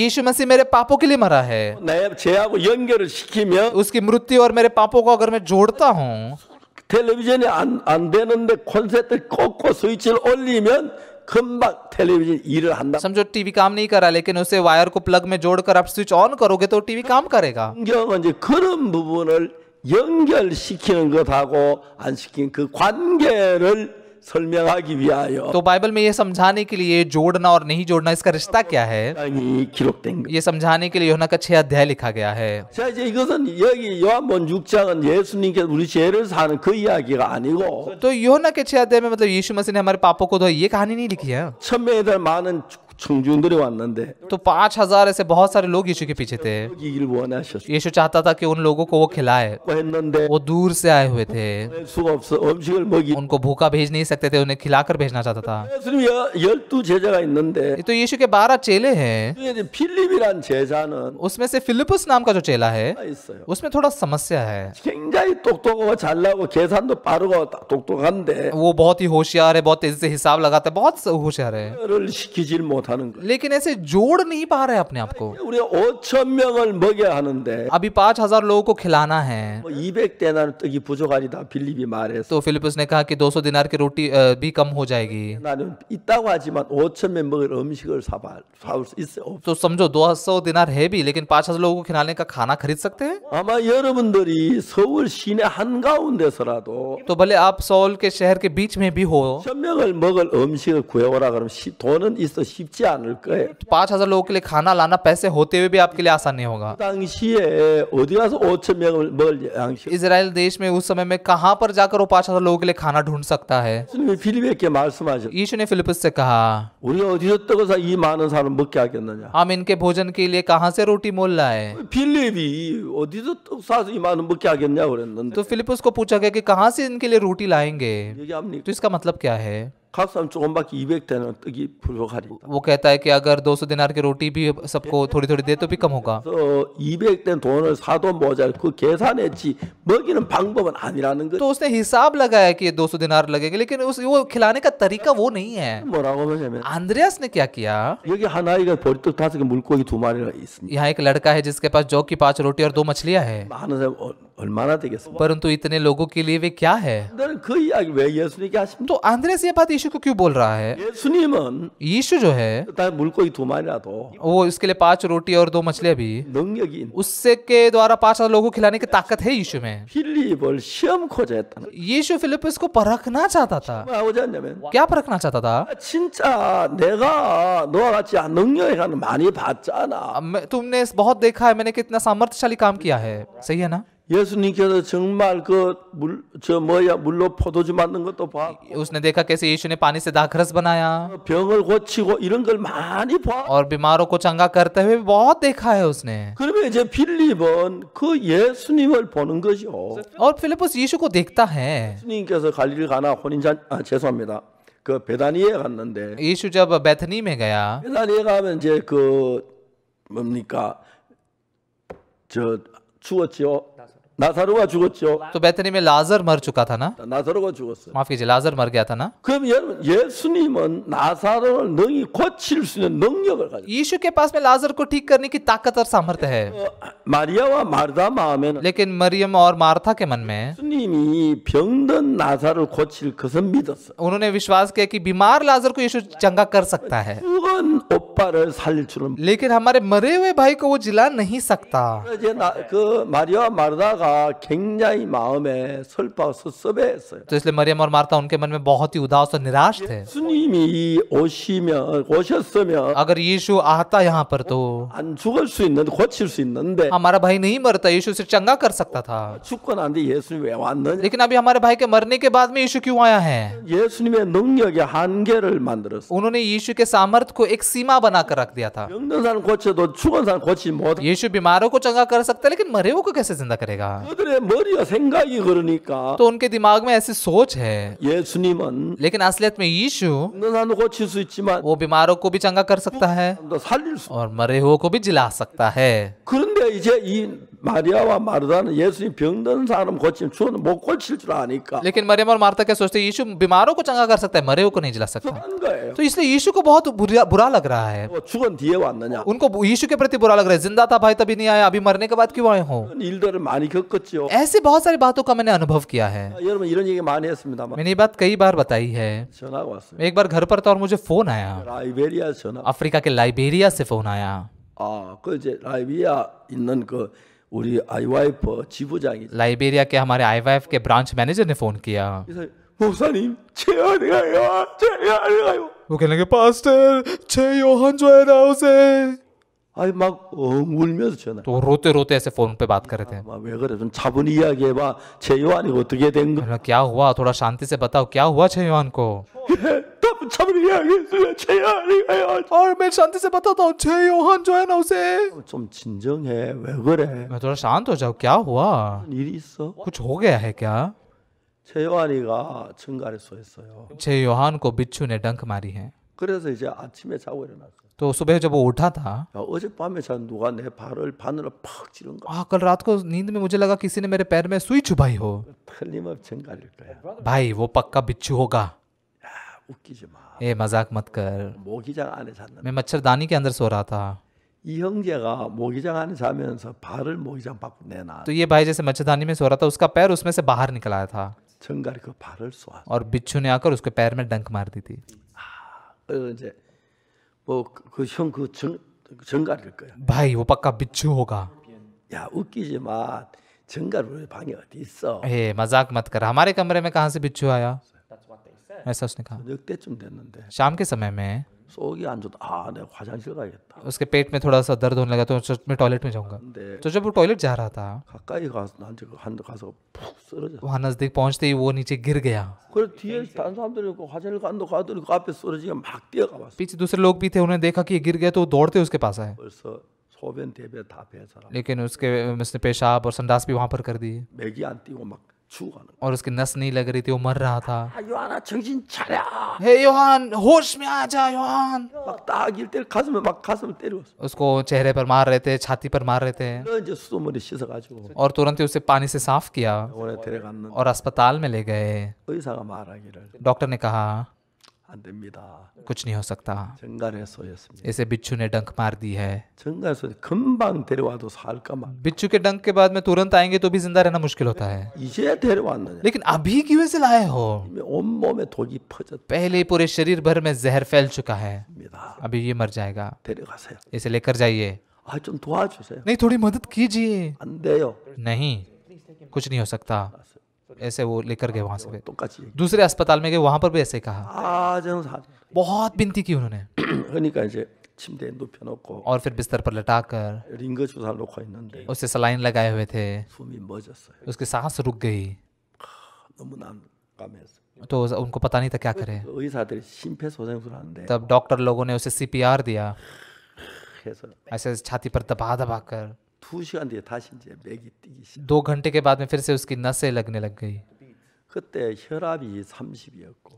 યેશુ મસી મેરે પાપો કે લિયે મરા હે નયેબ છયા કો યંગ્યલ સિખિમે ઉસકી મૃત્યુ ઓર મેરે પાપો કો અગર મે જોડતા હું 텔레비전이 안, 안 되는데 콘셉트 꽂고 스위치를 올리면 금방 텔레비전 일을 한다. समझो काम नहीं करा लेकिन उसे वायर को प्लग में जोड़कर आप स्विच ऑन करोगे तो टीवी काम करेगा. 성은 이제 그런 부분을 연결시키는 것하고 안시키그 관계를 설명하기 위하여 तो बाइबल में ये समझाने के लिए जोड़ना और नहीं जोड़ना इसका रिश्ता क्या है ये समझाने के लिए योहना का छह अध्याय लिखा गया है 자 이제 여기 요한복음 6장은 예수님께서 우리 죄를 사는 그 이야기가 아니고 तो योहना के छह अध्याय में मतलब यीशु मसीह ने हमारे पापों को धोया तो ये कहानी नहीं लिखी है 천명에 많은 청중들이 왔는데 तो 5000 ऐसे बहुत सारे लोग यीशु के पीछे थे यीशु चाहता था कि उन लोगों को वो खिलाए वो दूर से आए हुए थे उनको भूखा भेज नहीं सकते थे उन्हें खिलाकर भेजना चाहता था ये तो यीशु के 12 चेले हैं उसमें से फिलिपस नाम का जो चेला है हाँ, उसमें थोड़ा समस्या है वो बहुत ही होशियार है बहुत तेजी से हिसाब लगाता है बहुत होशियार है 못하는 거예요. लेकिन ऐसे जोड़ नहीं पा रहे अपने आप को 우리가 5천 명을 먹여야 하는데 अभी 5000 लोगों को खिलाना है 뭐 200대나는 떡이 부족하리다 빌립이 말해서 तो फिलिपस ने कहा कि 200 दिनार की रोटी भी कम हो जाएगी 나는 있다고 하지만 5천 명 먹을 음식을 사봐 사올 수 있어 तो समझो 200 दिनार है भी लेकिन 5000 लोगों को खिलाने का खाना खरीद सकते हैं 아마 여러분들이 서울 시내 한가운데서라도 तो भले आप 서울 के शहर के बीच में भी हो 1000명을 먹을 음식을 구해 오라 그러면 돈은 있어 쉽지 पांच हजार 5,000 लोगों के लिए खाना लाना पैसे होते हुए भी आपके लिए आसान नहीं होगा 당시에 어디 가서 먹을 양식 देश में उस समय में कहां पर जाकर वो 5,000 लोगों के लिए खाना ढूंढ सकता है 필리베께 ने से कहा 우리가 어디서 이 많은 사람 먹게 하겠느냐 हम इनके भोजन के लिए कहां से रोटी मोल लाए 필립이 어디서 떡이 많은 먹게 하겠냐 그랬는데 तो फिलिपस को पूछा गया कि कहां से इनके लिए रोटी लाएंगे तो इसका मतलब क्या है वो कहता है कि अगर 200 दिनार की रोटी भी सबको थोड़ी थोड़ी दे तो भी कम होगा तो, तो उसने हिसाब लगाया कि 200 दिनार लगेगा लेकिन उस वो खिलाने का तरीका वो नहीं है आंद्रियास ने क्या किया तो यहाँ एक लड़का है जिसके पास जौ की पांच रोटी और दो मछलियाँ है परंतु इतने लोगों के लिए वे क्या है तो आंद्रेस ये बात यीशु को क्यों बोल रहा है यीशु जो है तो तो। वो इसके लिए पांच रोटी और दो मछलियां भी उससे के द्वारा पांच हजार लोगों को खिलाने की ताकत है यीशु में यीशु फिलिप को परखना चाहता था क्या परखना चाहता था तुमने बहुत देखा है मैंने कितना सामर्थ्यशाली काम किया है सही है ना 예수님께서 정말 그 물 저 뭐야 물로 포도주 만든 것도 봐. उ 그 병을 고치고 이런 걸 많이 봐. औ 뭐 그러면 이제 빌립은 그 예수님을 보는 것이요. 어, 예수님께서 갈릴리 가나 혼인잔 아 죄송합니다. 그 베다니에 갔는데. य ी 베다니에 가면 이제 그 뭡니까 저出を 나사로가 죽었죠. 또 베थनी 라자르 머 मर चुका था 나사로가 죽었어요. माफ कीजिए, लाजर मर गया था 그럼 여러분 예수님은 나사로를 능히 고칠 수 있는 능력을 가지고. 예수께 के 라자르 में लाजर को ठीक करने की ताकत और सामर्थ्य है. 마리아와 마르다 마음에 लेकिन मरियम और मार्था के मन में 예수님이 병든 나사로를 고칠 것을 믿었어. उन्होंने विश्वास किया कि बीमार लाजर को यीशु चंगा कर सकता है. 죽은 오빠를 살릴 줄은. लेकिन हमारे मरे हुए भाई को वो जिला नहीं सकता. 그 마리아와 마르다가 तो इसलिए मरियम और मार्ता उनके मन में बहुत ही उदास और निराश थे अगर यीशु आता यहाँ पर तो हमारा भाई नहीं मरता यीशु से चंगा कर सकता था लेकिन अभी हमारे भाई के मरने के बाद में यीशु क्यों आया है उन्होंने यीशु के सामर्थ्य को एक सीमा बनाकर रख दिया था तो यीशु बीमारों को चंगा कर सकता है लेकिन मरे को कैसे जिंदा करेगा तो उनके दिमाग में ऐसी सोच है लेकिन असलियत में यीशु वो बीमारों को भी चंगा कर सकता है और मरे हुए को भी जिला सकता है 마리아와 마르다는 예수님 병든 사람 고침 주는 못 고칠 줄 아니까. लेकिन मरियम और मार्था क्या सोचते यीशु बीमारों को चंगा कर सकता है मरे को नहीं जिला सकता तो इसलिए यीशु को बहुत बुरा, बुरा लग रहा है 죽은 뒤에 왔느냐? उनको यीशु के प्रति बुरा लग रहा है जिंदा था भाई तभी नहीं आया अभी मरने के बाद क्यों आए हो 일들을 많이 겪었죠. ऐसी बहुत सारी बातों का मैंने अनुभव किया है 여러분 이런 얘기 많이 했습니다. मैंने ये बात कई बार बताई है 왔어요. एक बार घर पर था और मुझे फोन आया 라이베리아 전화. अफ्रीका के लाइबेरिया से फोन आया. 아, 그 라이비아 있는 그 우리 IYF 지부장이 라이베리아 के हमारे IYF के ब्रांच मैनेजर ने फोन किया 목사님 제 아내가요 제 아내가요 वो कहने लगे पास्टर छह योहान जो है ना उसे 아니 막 울면서 전화. तो रोते रोते ऐसे फोन पे बात कर रहे थे. मैं 왜 그래? 좀 차분히 이야기해 봐. 제 요한이 어떻게 된 거? क्या हुआ? थोड़ा शांति से बताओ क्या हुआ छह योहान को? सब नहीं 알겠어요. 제 और मैं शांति से बताता हूँ छे योहान जो है ना उसे 좀 진정해. 왜 그래? मैं थोड़ा शांत हो जाओ क्या हुआ कुछ हो गया है क्या छे योहान को बिच्छू ने डंक मारी है तो सुबह जब वो उठा था कल रात को नींद में मुझे लगा किसी ने मेरे पैर में सुई छुपाई हो भाई वो पक्का बिच्छू होगा ए मजाक मत कर मैं मच्छरदानी के अंदर सो रहा था तो ये भाई जैसे मच्छरदानी में सो रहा था उसका पैर उसमें से बाहर निकल आया था. और बिच्छू ने आकर उसके पैर में डंक मार दी थी. भाई वो पक्का बिच्छू होगा. 야 मजाक मत कर. हमारे कमरे में कहा से बिच्छू आया? ऐसा उसने कहा शाम के समय में उसके पेट में थोड़ा सा दर्द होने लगा तो मैं टॉयलेट में जाऊंगा तो जब वो टॉयलेट जा रहा था 가까이 नजदीक पहुंचते ही वो नीचे गिर गया पीछे दूसरे लोग भी थे उन्होंने देखा कि गिर गया तो दौड़ते उसके पास आए. लेकिन उसके उसने पेशाब और संदास भी वहां पर कर दी. 맥이 और उसकी नस नहीं लग रही थी वो मर रहा था हाँ, हे योहान होश में आ जा योहान उसको चेहरे पर मार रहे थे छाती पर मार रहे थे और तुरंत ही उसे पानी से साफ किया और अस्पताल में ले गए डॉक्टर ने कहा कुछ नहीं हो सकता ऐसे बिच्छू ने डंक मार दी है बिच्छू के डंक के बाद में तुरंत आएंगे तो भी जिंदा रहना मुश्किल होता है लेकिन अभी क्यों से लाए हो पहले पूरे शरीर भर में जहर फैल चुका है अभी ये मर जाएगा इसे लेकर जाइए नहीं थोड़ी मदद कीजिए नहीं कुछ नहीं हो सकता ऐसे वो लेकर गए हाँ, वहाँ तो से तो दूसरे अस्पताल में गए वहाँ पर भी ऐसे कहा बहुत विनती की उन्होंने (clears throat) और फिर बिस्तर पर लटा कर उसे सलाइन लगाए हुए थे उसके सांस रुक गई तो उनको पता नहीं था क्या करे तो तब डॉक्टर लोगों ने उसे सीपीआर दिया ऐसे छाती पर दबा दबा कर दो घंटे के बाद में फिर से उसकी नसें लगने लग गई.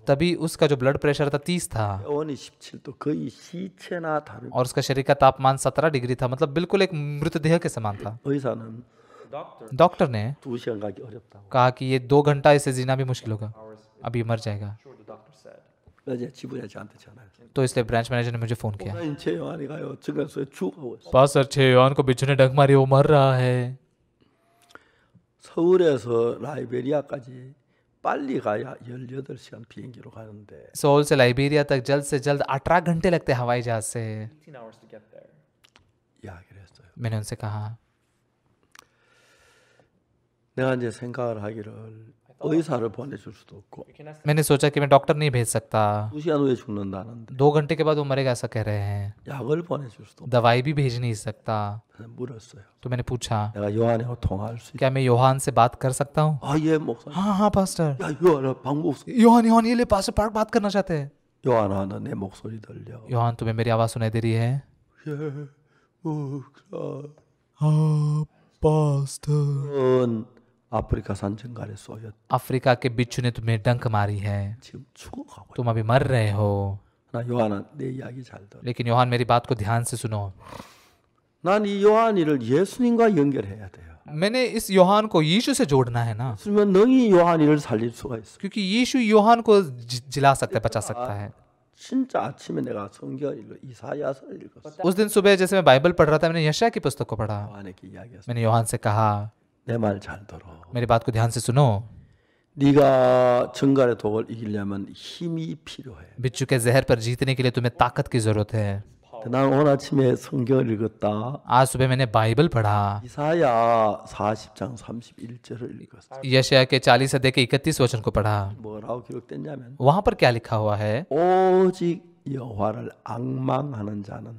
तभी उसका जो ब्लड प्रेशर था तीस तो था. और उसका शरीर का तापमान सत्रह डिग्री था मतलब बिल्कुल एक मृतदेह के समान था. डॉक्टर ने कहा कि ये दो घंटा इसे जीना भी मुश्किल होगा अभी मर जाएगा तो इसलिए ब्रांच मैनेजर ने मुझे फोन किया पासर छे युआन को बिच्छू ने डंक मारी वो मर रहा है सोल से लाइबेरिया तक जल्द से जल्द अठारह घंटे लगते हवाई जहाज से मैंने उनसे कहा मैंने सोचा कि मैं डॉक्टर नहीं भेज सकता दो घंटे के बाद वो मरेगा ऐसा कह रहे हैं दवाई भी भेज नहीं सकता तो मैंने पूछा क्या मैं योहान से बात कर सकता हूँ हाँ हाँ पास्टर योहान योहान ये ले पास्टर पार्क बात करना चाहते हैं योहान तुम्हें मेरी आवाज सुनाई दे रही है हाँ पास्टर अफ्रीका संचंगारे सोयत अफ्रीका के बिच्छू ने तुम्हें डंक मारी है तुम अभी मर रहे हो ना योहान दे यागी 잘 들어. लेकिन योहान मेरी बात को ध्यान से सुनो ना नी योहान 난이 요한이를 예수님과 연결해야 돼요. मैंने इस योहान को यीशु से जोड़ना है ना 그러면 능히 요한이를 살릴 수가 있어. क्योंकि यीशु योहान को जिला सकता है बचा सकता है उस दिन सुबह जैसे मैं बाइबल पढ़ रहा था मैंने यशा की पुस्तक को पढ़ा मैंने योहान से कहा 내말잘 들어. मेरी बात को ध्यान से सुनो. 네가 증갈의 독을 이기려면 힘이 필요해. बिच्छू के जहर पर जीतने के लिए तुम्हें ताकत की जरूरत है. 난 오늘 아침에 성경을 읽었다. आज सुबह मैंने बाइबल पढ़ा. 이사야 40장 31절을 읽었어. यशायाह के 40 अध्याय के 31 वचन को पढ़ा. 뭐라고 기록됐냐면 वहां पर क्या लिखा हुआ है? 오직 여호와를 악망하는 자는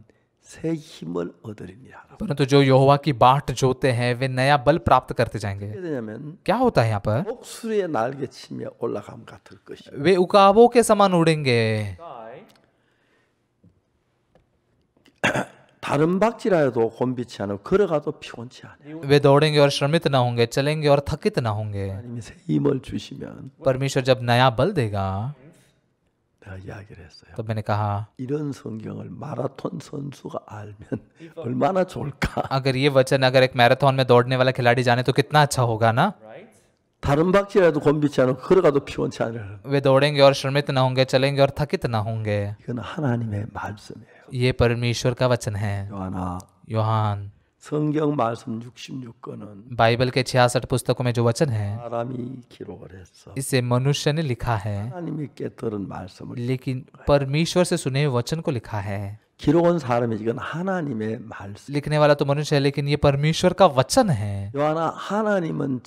से 힘을 얻으리니라. परंतु जो यहोवा की बाट जोते हैं वे नया बल प्राप्त करते जाएंगे क्या होता है यहाँ पर वे उकाबों के समान उड़ेंगे 다른 박질하여도 곤비치 않고 걸어가도 피곤치 않아요. वे दौड़ेंगे और श्रमित ना होंगे, चलेंगे और थकित ना होंगे. परमेश्वर जब नया बल देगा 제가 이야기를 했어요. 또 मैंने कहा 이런 성경을 마라톤 선수가 알면 얼마나 좋을까? अगर ये वचन अगर एक मैराथन में दौड़ने वाला खिलाड़ी जाने तो कितना अच्छा होगा ना? 다른 박지라도 곤비치 않고 걸어가도 피곤치 않을. वे दौड़ेंगे और श्रमित न होंगे, चलेंगे और थकित न होंगे. 이건 하나님의 말씀이에요. ये परमेश्वर का वचन है. 요한아. 요한. 성경 말씀 66권은 बाइबल के 66 पुस्तकों में जो वचन है 사람이 기록을 했어. इसे मनुष्य ने लिखा है 하나님이 깨뜨린 말씀을 लेकिन परमेश्वर से सुने हुए वचन को लिखा है 기록은 사람이지만 하나님의 말씀. लिखने वाला तो मनुष्य है लेकिन ये परमेश्वर का वचन है 요한아 하나님은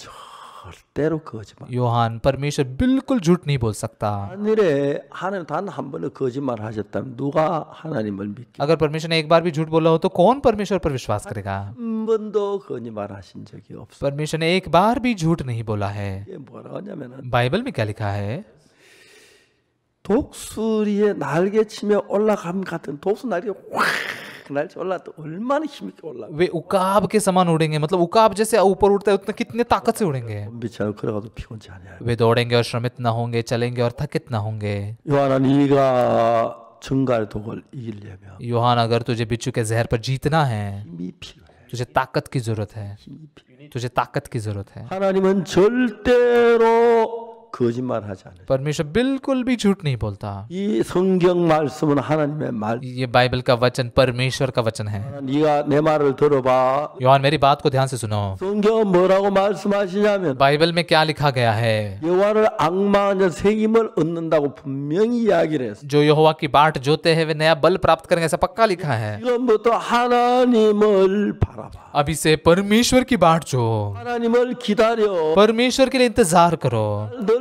절대로 거짓말. 요한 परमेश्वर बिल्कुल झूठ नहीं बोल सकता. 만일에 하나님 단한 번도 거짓말 하셨다면 누가 하나님을 믿겠? अगर परमेश्वर ने एक बार भी झूठ बोला हो तो कौन परमेश्वर पर विश्वास करेगा? 한 번도 거짓말 하신 적이 없어. परमेश्वर ने एक बार भी झूठ नहीं बोला है. ये 뭐라냐면은 बाइबल में क्या लिखा है? 독수리의 날개치며 올라감 같은 독수 날개 확 날지 올라도 얼마나 힘이 올라. वे उकाब के समान उड़ेंगे मतलब उकाब जैसे ऊपर उड़ता है उतना कितने ताकत से उड़ेंगे. बेचारो 걸어가도 피곤지 않아요. वे दौड़ेंगे और श्रमित ना होंगे, चलेंगे और थकित ना होंगे. 요한은 이가 증갈 독을 이기려면 요한 अगर तुझे बिच्छू के जहर पर जीतना है तुझे ताकत की जरूरत है. तुझे ताकत की जरूरत है. 하나님은 절대로 거짓말하지 않아요. परमेश्वर बिल्कुल भी झूठ नहीं बोलता. 이 성경 말씀은 하나님의 말. ये बाइबल का वचन परमेश्वर का वचन है. 네가 내 말을 들어봐. 요한 मेरी बात को ध्यान से सुनो. 성경 뭐라고 말씀하시냐면 बाइबल में क्या लिखा गया है? 여호와를 악마의 세임을 얻는다고 분명히 이야기를 했어. जो यहोवा की बाट जोते हैं वे नया बल प्राप्त करेंगे ऐसा पक्का लिखा है. 지금부터 하나님을 바라봐. अभी से परमेश्वर की बाट जो. 하나님을 기다려. परमेश्वर के लिए इंतजार करो.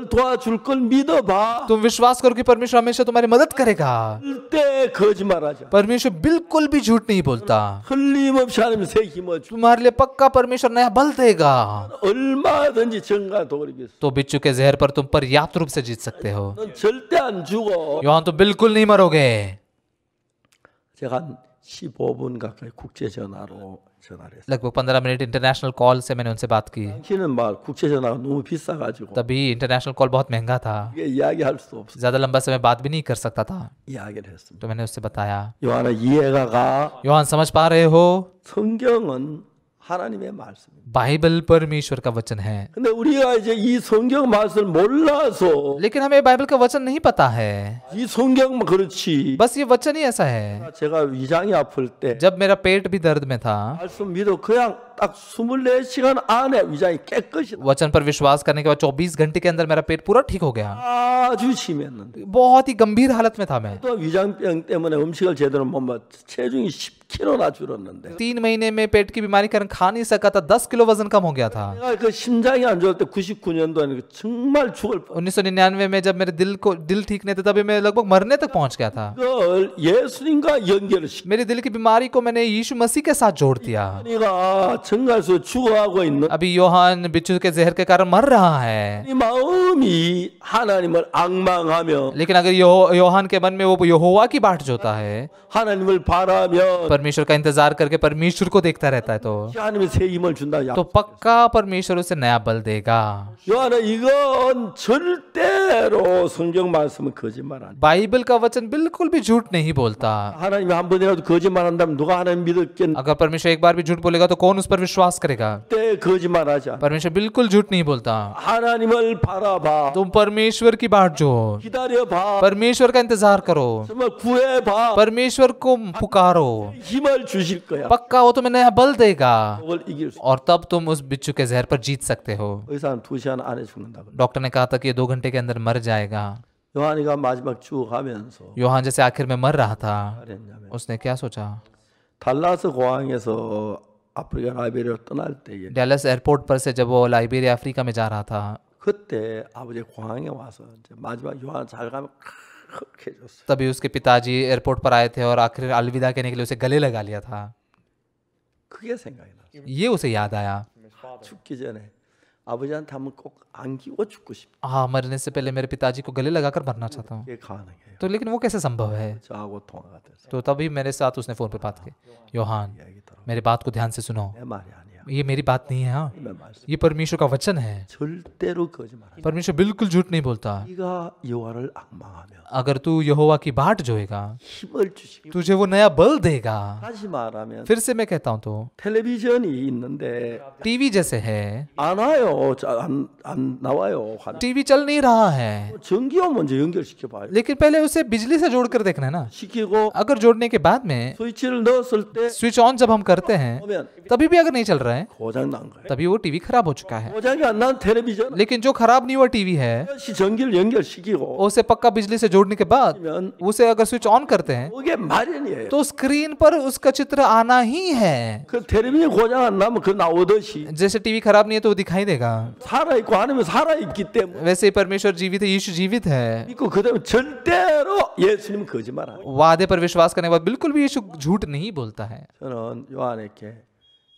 늘 도와줄 걸 믿어봐. तुम विश्वास करो कि परमेश्वर हमेशा तुम्हारी मदद करेगा 절대 거짓말 하지 परमेश्वर बिल्कुल भी झूठ नहीं बोलता 흘림없이 하나님 새 힘을 주. तुम्हारे लिए पक्का परमेश्वर नया बल देगा 얼마든지 정가 도리 비서. तो बिच्छू के जहर पर तुम पर पर्याप्त रूप से जीत सकते हो 넌 절대 안 죽어. योहान तुम बिल्कुल नहीं मरोगे 제가 अच्छा, 15분 가까이 국제 전화로 전화를 했어요. लगभग 15 मिनट इंटरनेशनल कॉल से मैंने उनसे बात की 당시는 막 국제 전화가 너무 비싸 가지고 तभी इंटरनेशनल कॉल बहुत महंगा था. 이게 이야기할 수 없어. ज्यादा लंबा समय बात भी नहीं कर सकता था. 이야기를 했습니다. तो मैंने उससे बताया. 요한아 이해가 가. 요한 समझ पा रहे हो? 성경은 하나님의 말씀입니다. 바이블 पर का वचन है. 근데 우리가 이제 이 성경 말씀을 몰라서 लेकिन हमें बाइबल का वचन नहीं पता है. 이 성경 그렇지. बस ये वचन ही ऐसा है. 제가 위장이 아플 때 जब मेरा पेट भी दर्द में था. 말씀 믿어 그냥 तक आने विजय वचन पर विश्वास करने के बाद 24 घंटे के अंदर मेरा पेट पूरा ठीक हो गया बहुत ही गंभीर हालत में था मैं तो विजय किलो ना तीन महीने में पेट की बीमारी कारण खा नहीं सका था दस किलो वजन कम हो गया था उन्नीस सौ निन्यानवे में जब मेरे दिल को दिल ठीक नहीं था तभी मैं लगभग मरने तक पहुंच गया था मेरे दिल की बीमारी को मैंने यीशु मसीह के साथ जोड़ दिया अभी योहान बिच्छू के जहर के कारण मर रहा है लेकिन अगर यो, योहान के मन में वो यहोवा की बाट जोता है परमेश्वर का इंतजार करके परमेश्वर को देखता रहता है तो तो पक्का परमेश्वर उसे नया बल देगा बाइबल का वचन बिल्कुल भी झूठ नहीं बोलता अगर परमेश्वर एक बार भी झूठ बोलेगा तो कौन उस पर विश्वास करेगा परमेश्वर बिल्कुल झूठ नहीं बोलता तुम परमेश्वर की बाट जो परमेश्वर का इंतजार करो परमेश्वर को पुकारो पक्का हो तुम्हें नया बल देगा और तब तुम उस बिच्छू के जहर पर जीत सकते हो डॉक्टर ने कहा था कि ये दो घंटे के अंदर मर जाएगा योहान हाँ जैसे आखिर में मर रहा था उसने क्या सोचा 달라스 고항에서 अफ्रीका लाइबेरिया लेते हैं डेलस एयरपोर्ट पर से जब वो लाइबेरिया अफ्रीका में जा रहा था खुद थे आप मुझे खुआएंगे वहाँ से जब माजबा युवा झारखा में तभी उसके पिताजी एयरपोर्ट पर आए थे और आखिर अलविदा कहने के लिए उसे गले लगा लिया था ये उसे याद आया अबजान था हमको आंकी वो कुछ हाँ मरने से पहले मेरे पिताजी को गले लगाकर मरना चाहता हूँ तो लेकिन वो कैसे संभव है तो, तो तभी मेरे साथ उसने फोन पर बात की हाँ। योहान मेरे बात को ध्यान से सुनो ये मेरी बात नहीं है हाँ ये परमेश्वर का वचन है परमेश्वर बिल्कुल झूठ नहीं बोलता अगर तू यहोवा की बाट जोएगा तुझे वो नया बल देगा फिर से मैं कहता हूँ तो टेलीविजन टीवी जैसे है टीवी चल नहीं रहा है लेकिन पहले उसे बिजली से कर देखना है ना अगर जोड़ने के बाद में स्विच ऑन जब हम करते हैं तभी भी अगर नहीं चल रहा रहे हैं तभी वो टीवी खराब हो चुका है लेकिन जो खराब नहीं हुआ टीवी है उसे पक्का बिजली से जोड़ने के बाद उसे अगर स्विच ऑन करते हैं तो स्क्रीन पर उसका चित्र आना ही है जैसे टीवी खराब नहीं है तो वो दिखाई देगा वैसे परमेश्वर जीवित है यीशु जीवित है वादे पर विश्वास करने के बाद बिल्कुल भी यीशु झूठ नहीं बोलता है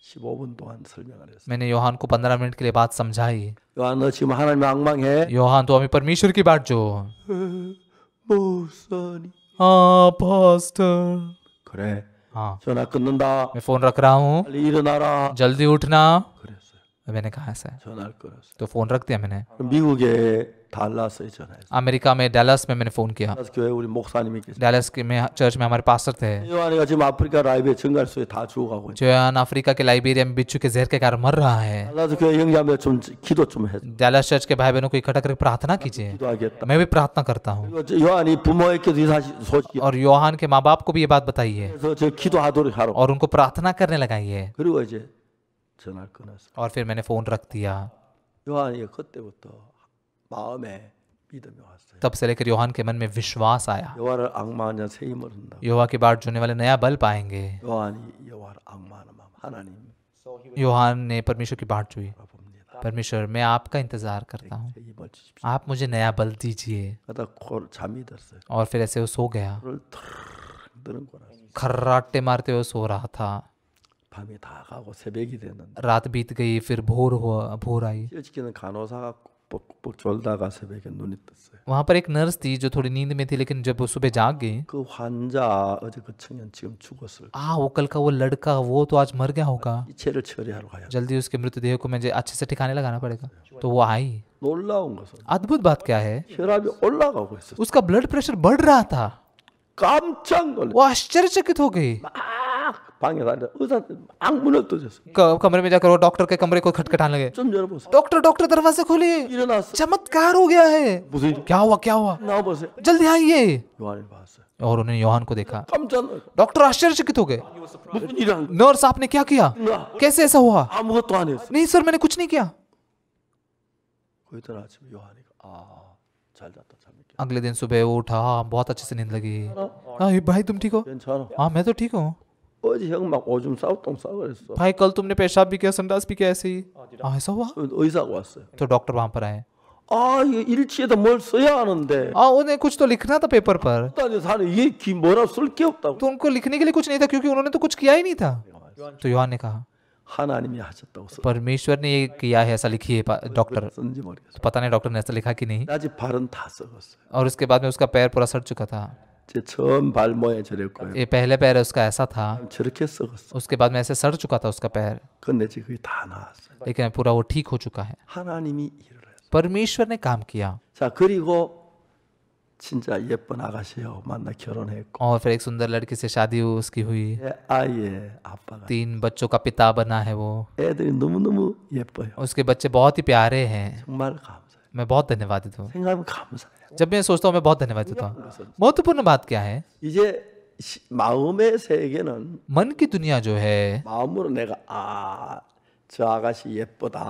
15분 동안 설명을 했어요. मैंने योहान को 15 मिनट के लिए बात समझाई. 요한은 지금 하나님의 요한 तो हमें परमेश्वर की बात जो. 아, 파스터. 그래. हाँ. 전화 끊는다. मैं फोन रख रहा हूँ. 빨리 일어나라. जल्दी उठना. 그랬어요. मैंने कहा ऐसा. तो फोन रख दिया मैंने. 미국에 अमेरिका में डेलस में मैंने फ़ोन किया डेलस के में चर्च में हमारे पास्टर थे जो अफ्रीका के लाइबेरिया में बिच्छू के जहर के कारण मर रहा है डेलस चर्च के भाई बहनों को इकट्ठा करके प्रार्थना कीजिए मैं भी प्रार्थना करता हूँ और योहान के माँ बाप को भी ये बात बताइए और उनको प्रार्थना करने लगाइए और फिर मैंने फोन रख दिया तब से लेकर योहान के मन में विश्वास आया योवा के बाद जुड़ने वाले नया बल पाएंगे योहान ने परमेश्वर की बाट चुई परमेश्वर मैं आपका इंतजार करता हूँ आप मुझे नया बल दीजिए और फिर ऐसे वो सो गया खर्राटे मारते हुए सो रहा था रात बीत गई फिर भोर हुआ भोर आई वहाँ पर एक नर्स थी जो थोड़ी नींद में थी लेकिन जब वो सुबह जाग गई 그 환자 어제 그 청년 지금 죽었을 아, वो कल का वो लड़का वो तो आज मर गया होगा 이체를 처리하러 가야 जल्दी उसके मृतदेह को मुझे अच्छे से ठिकाने लगाना पड़ेगा तो वो आई 놀라운 것은 अद्भुत बात क्या है उसका ब्लड प्रेशर बढ़ रहा था काम 놀랐 वो आश्चर्यचकित हो गई पांगे आंग तो कमरे में जाकर वो डॉक्टर के कमरे को खटखटाने लगे डॉक्टर डॉक्टर दरवाजे खोलिए चमत्कार हो गया है क्या हुआ क्या हुआ जल्दी आइए और उन्होंने योहान को देखा डॉक्टर आश्चर्यचकित हो गए नर्स आपने क्या किया कैसे ऐसा हुआ नहीं सर मैंने कुछ नहीं किया अगले दिन सुबह वो उठा हाँ, बहुत अच्छे से नींद लगी हाँ। हाँ, भाई तुम ठीक हो हाँ मैं तो ठीक हूँ 어제 막 오줌 싸고 싸고 그랬어. भाई कल तुमने पेशाब भी किया संडास भी किया ऐसे ही हाँ, हाँ ऐसा हुआ 의사가 हाँ, 왔어요. तो, तो डॉक्टर वहां पर आए 아, 이거 일치에다 뭘 써야 하는데. 아, उन्हें कुछ तो लिखना था पेपर पर. 일단 사는 이기 뭐라 쓸게 없다고. तो उनको लिखने के लिए कुछ नहीं था क्योंकि उन्होंने तो कुछ किया ही नहीं था. तो योहान ने कहा 하나님이 하셨다고 써. परमेश्वर ने ये किया है ऐसा लिखिए तो डॉक्टर. तो पता नहीं डॉक्टर ने ऐसा लिखा कि नहीं. 아직 발은 다 썩었어요. और उसके बाद में उसका पैर पूरा सड़ चुका था. 처음 ये पहले पैर उसका ऐसा था उसके बाद में ऐसे सड़ चुका था उसका पैर लेकिन पूरा वो ठीक हो चुका है परमेश्वर ने काम किया 자, 그리고 진짜 예쁜 아가씨요 만나 결혼했고. 어, फिर एक सुंदर लड़की से शादी हुई उसकी हुई. 예, 아예 아빠가. 3 बच्चों का पिता बना है वो. 애들이 너무너무 예뻐요. उसके बच्चे बहुत ही प्यारे हैं. 정말 감사. मैं बहुत धन्यवाद देता हूँ जब मैं सोचता हूँ मैं बहुत धन्यवाद देता हूँ महत्वपूर्ण बात क्या है 마음의 세계는 मन की दुनिया जो है 마음으로 내가 아, 저 아가씨 예쁘다.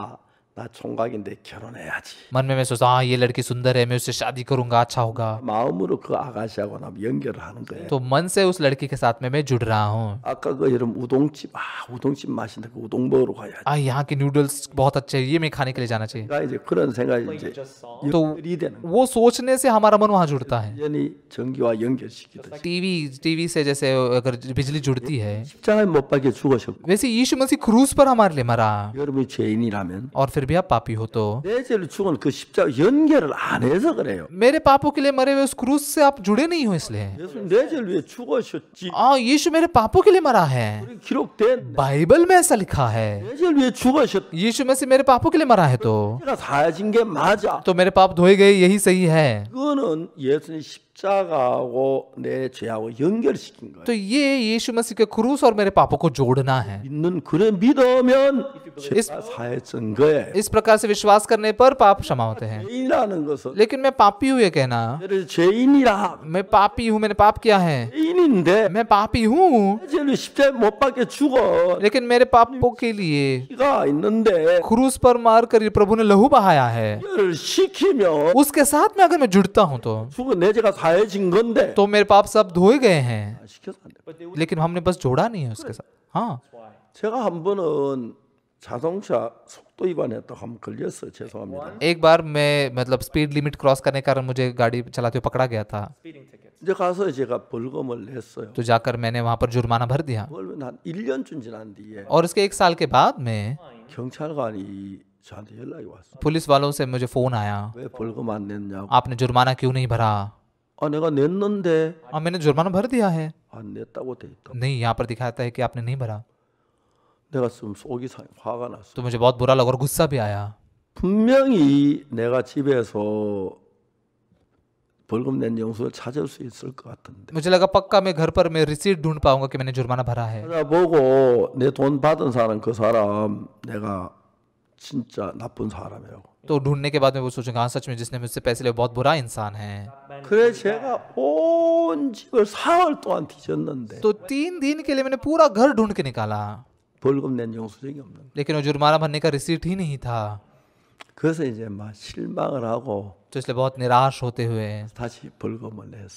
मन में 결혼해야지. सोचता हाँ ये लड़की सुंदर है मैं उससे शादी करूंगा अच्छा होगा तो 또 से उस लड़की के साथ में मैं जुड़ रहा हूँ यहाँ के नूडल्स बहुत अच्छे ये मैं खाने के लिए जाना चाहिए तो वो सोचने से हमारा मन वहाँ जुड़ता है TV TV से जैसे अगर बिजली जुड़ती है वैसे यीशु मसीह 크루스 पर हमारे लिए मरा और फिर फिर भी आप पापी हो तो मेरे पापों के लिए मरे हुए उस क्रूज से आप जुड़े नहीं हो इसलिए हाँ, यीशु मेरे पापों के लिए मरा है बाइबल में ऐसा लिखा है यीशु में से मेरे पापों के लिए मरा है तो तो मेरे पाप धोए गए यही सही है 십자가하고 내 죄하고 연결시킨 거예요. तो ये 믿으면 죄가 사해진 거예요. इस प्रकार से विश्वास करने पर पाप क्षमा होते हैं लेकिन मैं पापी हूँ ये कहना मैं पापी हूँ मैंने पाप किया है मैं पापी हूँ लेकिन मेरे पापों के लिए 피가 क्रूस पर मार कर प्रभु ने लहू बहाया है उसके साथ में अगर मैं जुड़ता हूँ तो तो मेरे पाप सब धोए गए हैं तो लेकिन हमने बस जोड़ा नहीं है उसके साथ हाँ तो एक बार मैं मतलब स्पीड लिमिट क्रॉस करने के कारण मुझे गाड़ी चलाते हुए पकड़ा गया था तो जाकर मैंने वहाँ पर जुर्माना भर दिया और उसके एक साल के बाद में पुलिस वालों से मुझे फोन आया आपने जुर्माना क्यों नहीं भरा और 내가 냈는데 और मैंने जुर्माना भर दिया है 안 냈다고 돼 있다. नहीं यहाँ पर दिखाता है कि आपने नहीं भरा 내가 좀 속이 사- 화가 났어. तो मुझे बहुत बुरा लगा और गुस्सा भी आया 분명히 내가 집에서 벌금 낸 영수를 찾을 수 있을 것 같은데 मुझे लगा पक्का मैं घर पर मैं रिसीट ढूंढ पाऊंगा कि मैंने जुर्माना भरा है 찾아보고 내돈 받은 사람 그 사람 내가 진짜 나쁜 사람이라고 तो ढूंढने के बाद में वो सोचूंगा हाँ सच में जिसने मुझसे पैसे लिए बहुत बुरा इंसान है तो तीन दिन के लिए मैंने पूरा घर ढूंढ के निकाला लेकिन वो जुर्माना भरने का रिसीट ही नहीं था 그래서 이제 막 실망을 하고 तो इसलिए बहुत निराश होते हुए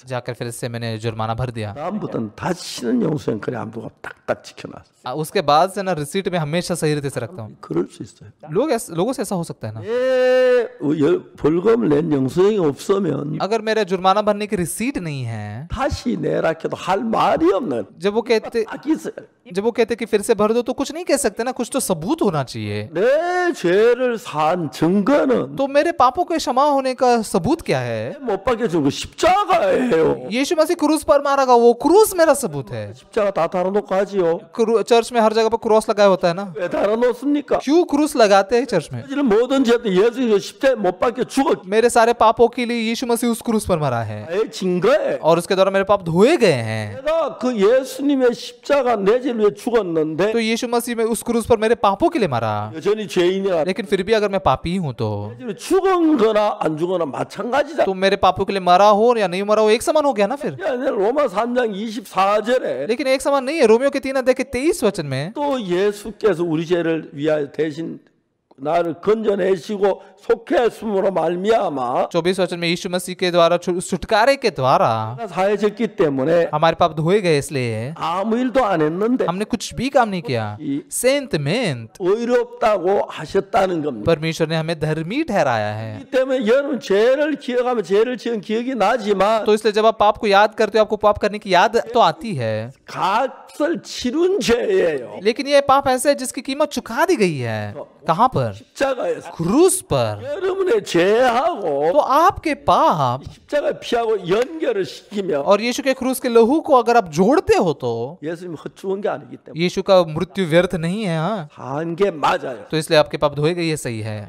जाकर फिर इससे मैंने जुर्माना भर दिया तो उसके बाद से ना रिसीट में हमेशा सही रहते से रखता हूँ तो लोग लोगों से ऐसा हो सकता है ना अगर मेरे जुर्माना भरने की रिसीट नहीं है तो जब वो कहते जब वो कहते कि फिर से भर दो तो कुछ नहीं कह सकते ना कुछ तो सबूत होना चाहिए तो मेरे पापों के क्षमा होने का का सबूत क्या है यीशु मसीह क्रूस पर मारा गया वो क्रूस मेरा सबूत है तो चर्च में हर जगह पर क्रॉस लगाया होता है ना क्यों क्रूस लगाते हैं चर्च में मेरे सारे पापों के लिए यीशु मसीह उस क्रूस पर मरा है और उसके द्वारा मेरे पाप धोए गए हैं तो यीशु मसीह में उस क्रूस पर मेरे पापों के लिए मरा लेकिन फिर भी अगर मैं पापी हूँ तो 거나 마찬가지다. तुम मेरे पापों के लिए मरा हो या नहीं मरा हो एक समान हो गया ना फिर यानी रोमा 3장 24절에 लेकिन एक समान नहीं है रोमियो के 3 अध्याय के 23 वचन में तो 예수께서 우리 죄를 위하여 대신 나를 건져내시고 속해 숨으로 말미암아 24 वचन में यीशु मसीह के द्वारा छुटकारे के द्वारा हमारे पाप धोए गए इसलिए 아무 일도 हमने कुछ भी काम नहीं किया सेंत मेंत 의롭다고 하셨다는 परमेश्वर ने हमें धर्मी ठहराया है 때문에 여러분 죄를 기억하면 죄를 지은 기억이 나지만 तो इसलिए जब आप पाप को याद करते हो आपको पाप करने की याद तो आती है 값을 치른 죄예요 लेकिन ये पाप ऐसे है जिसकी कीमत चुका दी गई है कहाँ पर क्रूस पर 여러분의 죄하고 तो आपके पाप 십자가 피하고 연결을 시키면 और यीशु के क्रूस के लहू को अगर आप जोड़ते हो तो 예수님 허추한 게 아니기 때문에 यीशु का मृत्यु व्यर्थ नहीं है हाँ 한게 맞아요 तो इसलिए आपके पाप धोए गए ये सही है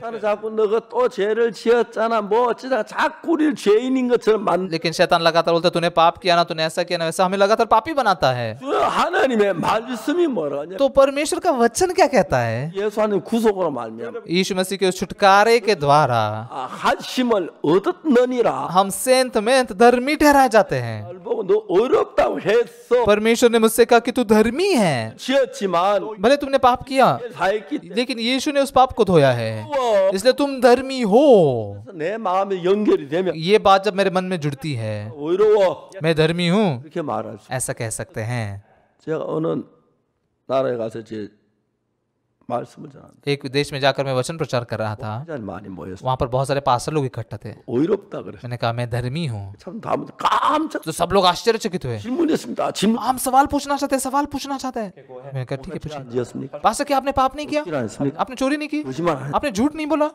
लेकिन शैतान लगातार बोलता तूने पाप किया ना तूने ऐसा किया ना वैसा हमें लगातार पापी बनाता है तो परमेश्वर का वचन क्या कहता है यीशु मसीह के छुटकारे के द्वारा हाशिमल 얻었느니라 हम सेंतमेंत धर्मी ठहरा जाते हैं परमेश्वर ने मुझसे कहा कि तू धर्मी है भले तुमने पाप किया लेकिन यीशु ने उस पाप को धोया है इसलिए तुम धर्मी हो ये बात जब मेरे मन में जुड़ती है मैं धर्मी हूँ ऐसा कह सकते हैं एक विदेश में जाकर मैं वचन प्रचार कर रहा था वहाँ पर बहुत सारे पास्टर लोग इकट्ठा थे मैंने कहा मैं धर्मी हूँ अच्छा, तो सब लोग आश्चर्यचकित हुए हम सवाल पूछना चाहते हैं सवाल पूछना चाहते हैं मैंने है क्या आपने पाप नहीं किया आपने चोरी नहीं की आपने झूठ नहीं बोला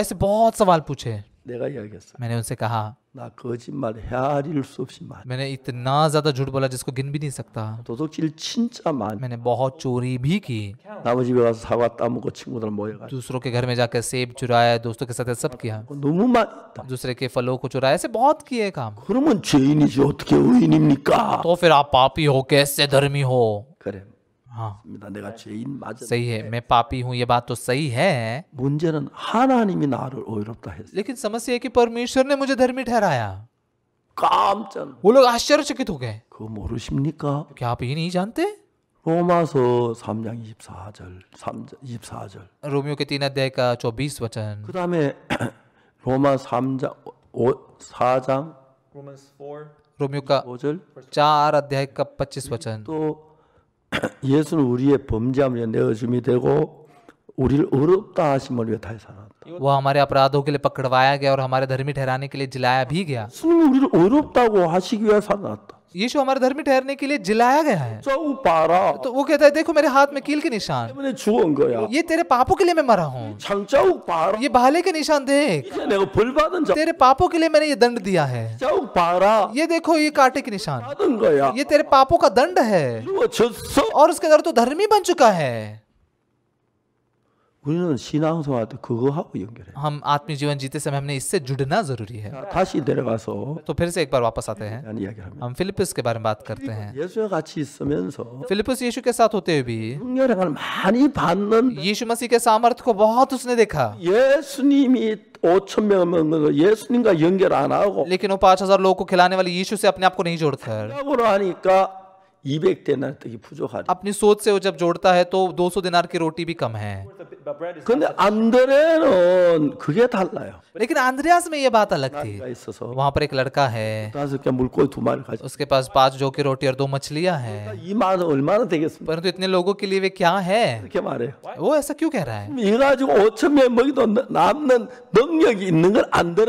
ऐसे बहुत सवाल पूछे 내가 이야기했어요. मैंने उनसे कहा 나 거짓말 헤아릴 수 없이 말. मैंने इतना ज्यादा झूठ बोला जिसको गिन भी नहीं सकता. 도둑질 진짜 많이. मैंने बहुत चोरी भी की. 나머지 가서 사과 따먹고 친구들 모여가. दूसरों के घर में जाकर सेब चुराया, दोस्तों के साथ सब किया. 너무 많다. दूसरे के फलों को चुराया, ऐसे बहुत किए काम. 그러면 죄인이지 어떻게 의인입니까? तो फिर आप पापी हो कैसे धर्मी हो? 그래. हाँ 내가 죄인 सही है मैं पापी हूँ ये बात तो सही है 문제는 하나님이 나를 했어 लेकिन समस्या है परमेश्वर ने मुझे धर्मी ठहराया 깜짝 वो लोग आश्चर्यचकित हो गए 모르십니까 क्या आप ये नहीं जानते 로마서 3장 24절 3장 24절 रोमियो के तीन अध्याय का चौबीस वचन 로마 3장 4장 4 रोमियो का 5절 चार अध्याय का पच्चीस वचन 또 तो 예수는 우리의 범죄함을 내어줌이 되고 우리를 어렵다 하심을 위해 다해서 वो हमारे अपराधों के लिए पकड़वाया गया और हमारे धर्मी ठहराने के लिए जिलाया भी गया तो यीशु हमारे धर्मी ठहरने के लिए जिलाया गया है तो वो तो कहता है देखो मेरे हाथ में कील के निशान ये तेरे पापों के लिए मैं मरा हूँ ये भाले के निशान देख तेरे पापों के लिए मैंने ये दंड दिया है ये देखो ये कांटे के निशान ये तेरे पापों का दंड है और उसके अंदर तो धर्मी बन चुका है 우리는 신앙생활도 그거하고 연결해. हम 아트미 जीवन जीते समय हमने इससे जुड़ना जरूरी है. 다시 내려가서 तो फिर से एक बार वापस आते हैं. 아니 이야기합니다. हम फिलिप्पस के बारे में बात करते हैं. 예수와 같이 있으면서 फिलिप्पस 예수 के साथ होते हुए भी 능력을 많이 받는 예수 मसीह के सामर्थ्य को बहुत उसने देखा. 예수님이 5천 먹는 거 예수님과 연결 안 하고 लेकिन वो हजार लोगों को खिलाने वाले यीशु से अपने आप को नहीं जोड़ता 하니까 200 अपनी सोच से वो जब जोड़ता है तो 200 दिनार की रोटी भी कम है. 근데 안드레는 그게 달라요. लेकिन अंद्रयास में ये बात अलग थी वहां पर एक लड़का है उसके पास पांच जो की रोटी और दो मछलियां हैं परंतु इतने लोगों के लिए वे क्या है वो ऐसा क्यों कह रहा है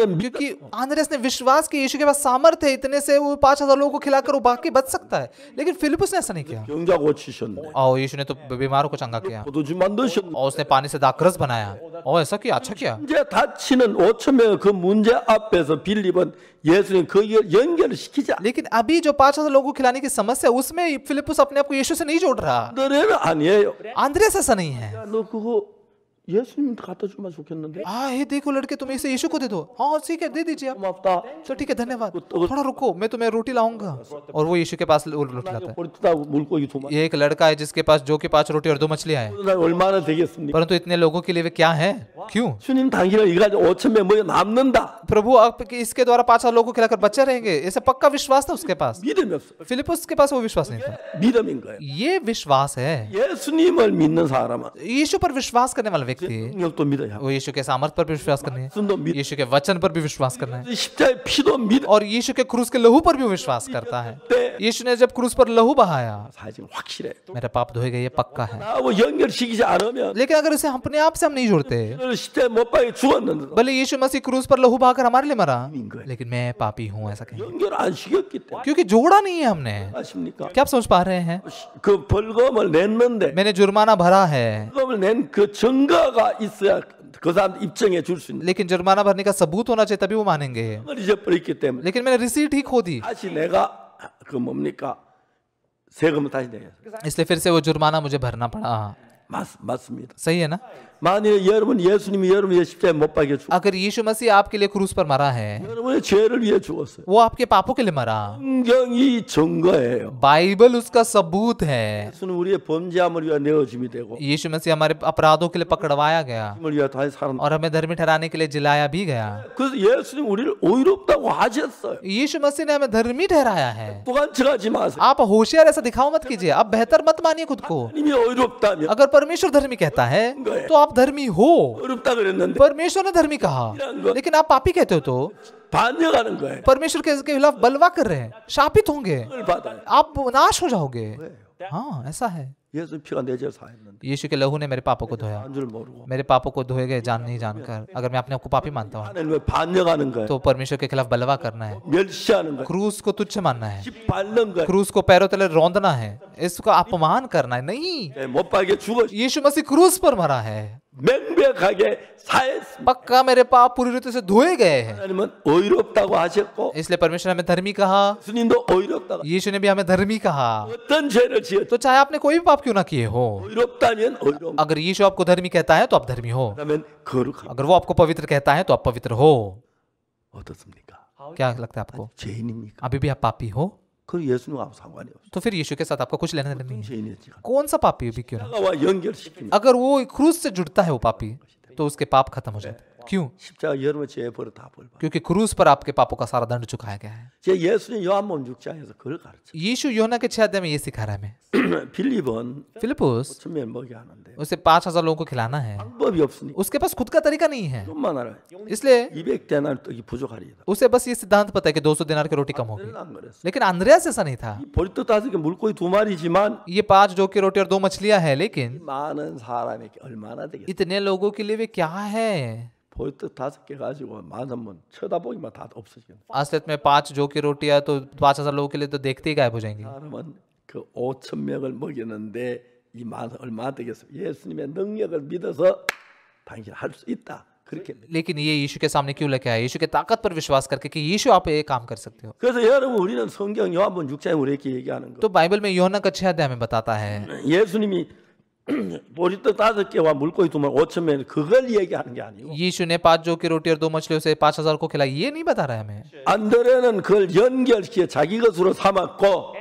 क्योंकि आंद्रयास ने विश्वास किया यीशु के पास सामर्थ्य इतने से वो 5000 हजार लोगों को खिलाकर वो बाकी बच सकता है लेकिन फिलिपस ने ऐसा नहीं किया और यीशु ने तो बीमारों को चंगा किया और उसने पानी पानी से दाकरस बनाया ओ ऐसा किया अच्छा किया मुंजे 다치는 से फिलिपन यीशु ने 빌립은 ये यंगेल 연결시키자. लेकिन अभी जो 5000 लोगों को खिलाने की समस्या उसमें फिलिपस अपने आप को यीशु से नहीं जोड़ रहा. 안드레는 아니에요. ऐसा नहीं है. 예수님 갖다 주면 좋겠는데. 아, ये देखो लड़के तुम इसे यीशु को दे दो हाँ ठीक है दे दीजिए आप माफता तो ठीक है धन्यवाद थोड़ा रुको मैं तुम्हें रोटी लाऊंगा और वो यीशु के पास रोटी लाता है ये एक लड़का है जिसके पास जो के पास रोटी और दो मछलियां हैं परंतु इतने लोगों के लिए वे क्या है क्यों प्रभु आप इसके द्वारा पांच लोगों को खिलाकर बच्चे रहेंगे ऐसे पक्का विश्वास था उसके पास फिलिपस के पास वो विश्वास नहीं था ये विश्वास है यीशु पर विश्वास करने वाला देखती तो वो यीशु के सामर्थ पर भी विश्वास करना है यीशु के वचन पर भी विश्वास करना है तो और यीशु के क्रूस के लहू पर भी विश्वास करता है यीशु ने जब क्रूस पर लहू बहाया तो मेरा पाप धोए गए ये पक्का है लेकिन अगर उसे अपने आप से हम नहीं जोड़ते भले यीशु मसीह क्रूस पर लहू बहाकर हमारे लिए मरा लेकिन मैं पापी हूँ ऐसा क्योंकि जोड़ा नहीं है हमने क्या आप समझ पा रहे हैं मैंने जुर्माना भरा है लेकिन जुर्माना भरने का सबूत होना चाहिए तभी वो मानेंगे लेकिन मैंने रिसीट ही खो दी मम्मी का सेगमता ही 내야. इसलिए फिर से वो जुर्माना मुझे भरना पड़ा। हाँ। बस बस मेरा सही है ना? अगर यीशु मसीह आपके लिए क्रूस पर मरा है वो आपके पापों के लिए मरा बाइबल उसका सबूत है यीशु मसीह हमारे अपराधों के लिए पकड़वाया गया और हमें धर्मी ठहराने के लिए जिलाया भी गया यीशु मसीह ने हमें धर्मी ठहराया है आप होशियार ऐसा दिखाओ मत कीजिए आप बेहतर मत मानिए खुद को अगर परमेश्वर धर्मी कहता है तो आप आप धर्मी हो परमेश्वर ने धर्मी कहा लेकिन आप पापी कहते हो तो परमेश्वर के खिलाफ बलवा कर रहे हैं शापित होंगे आप नाश हो जाओगे हाँ ऐसा है यीशु के लहू ने मेरे पापों को धोया मेरे पापों को धोए गए जान नहीं जानकर अगर मैं अपने आप को पापी मानता हूँ तो परमेश्वर के खिलाफ बलवा करना है क्रूस को तुच्छ मानना है क्रूस को पैरों तले रौंदना है इसका अपमान करना है नहीं यीशु मसीह क्रूस पर मरा है पक्का मेरे पाप पूरी रीति से धोए गए हैं इसलिए परमेश्वर हमें धर्मी कहा यीशु ने भी हमें धर्मी कहा तो चाहे आपने कोई भी पाप क्यों ना किए हो अगर यीशु आपको धर्मी कहता है तो आप धर्मी हो अगर वो आपको पवित्र कहता है तो आप पवित्र हो क्या लगता है आपको अभी भी आप पापी हो तो फिर यीशु के साथ आपका कुछ लेना देना नहीं है कौन सा पापी भी क्यों अगर वो क्रूस से जुड़ता है वो पापी तो उसके पाप खत्म हो जाते हैं क्यों क्योंकि क्रूस पर आपके पापों का सारा दंड चुकाया गया है. यीशु योना के छह में ये सिखा रहा है हमें. 빌립은 (clears throat) उसे पांच हजार लोगों को खिलाना है. उसके पास खुद का तरीका नहीं है. इसलिए उसे बस ये सिद्धांत पता है कि 200 दिनार की रोटी कम होगी. लेकिन अंद्रयास ऐसा नहीं था. ये पांच जो की रोटी और दो मछलियां हैं लेकिन इतने लोगों के लिए वे क्या है? 벌떡 다섯 개 가지고 만 쳐다보기만 다 में पांच जो की रोटियां तो 5000 लोगों के लिए तो देखते ही गायब हो 그 5천 명을 이만 얼마 되겠어? 예수님의 능력을 믿어서 당신 있다. 그렇게. लेकिन ये यीशु के सामने क्यों लेके आए? यीशु के ताकत पर विश्वास करके कि यीशु आप ये काम कर सकते हो. 그래서 여러분 우리는 성경 요한복음 6장에 얘기하는 거. तो बाइबल में यूहन्ना का 6 अध्याय में बताता है. 예수님이 보리 뜻다섯 개와 물고기 두 마리 그걸 얘기하는 게 아니고 जो की रोटी और दो मछलियों से 5000 को खिलाई ये नहीं बता रहा है 안드레는 그걸 연결시켜 자기 것으로 삼았고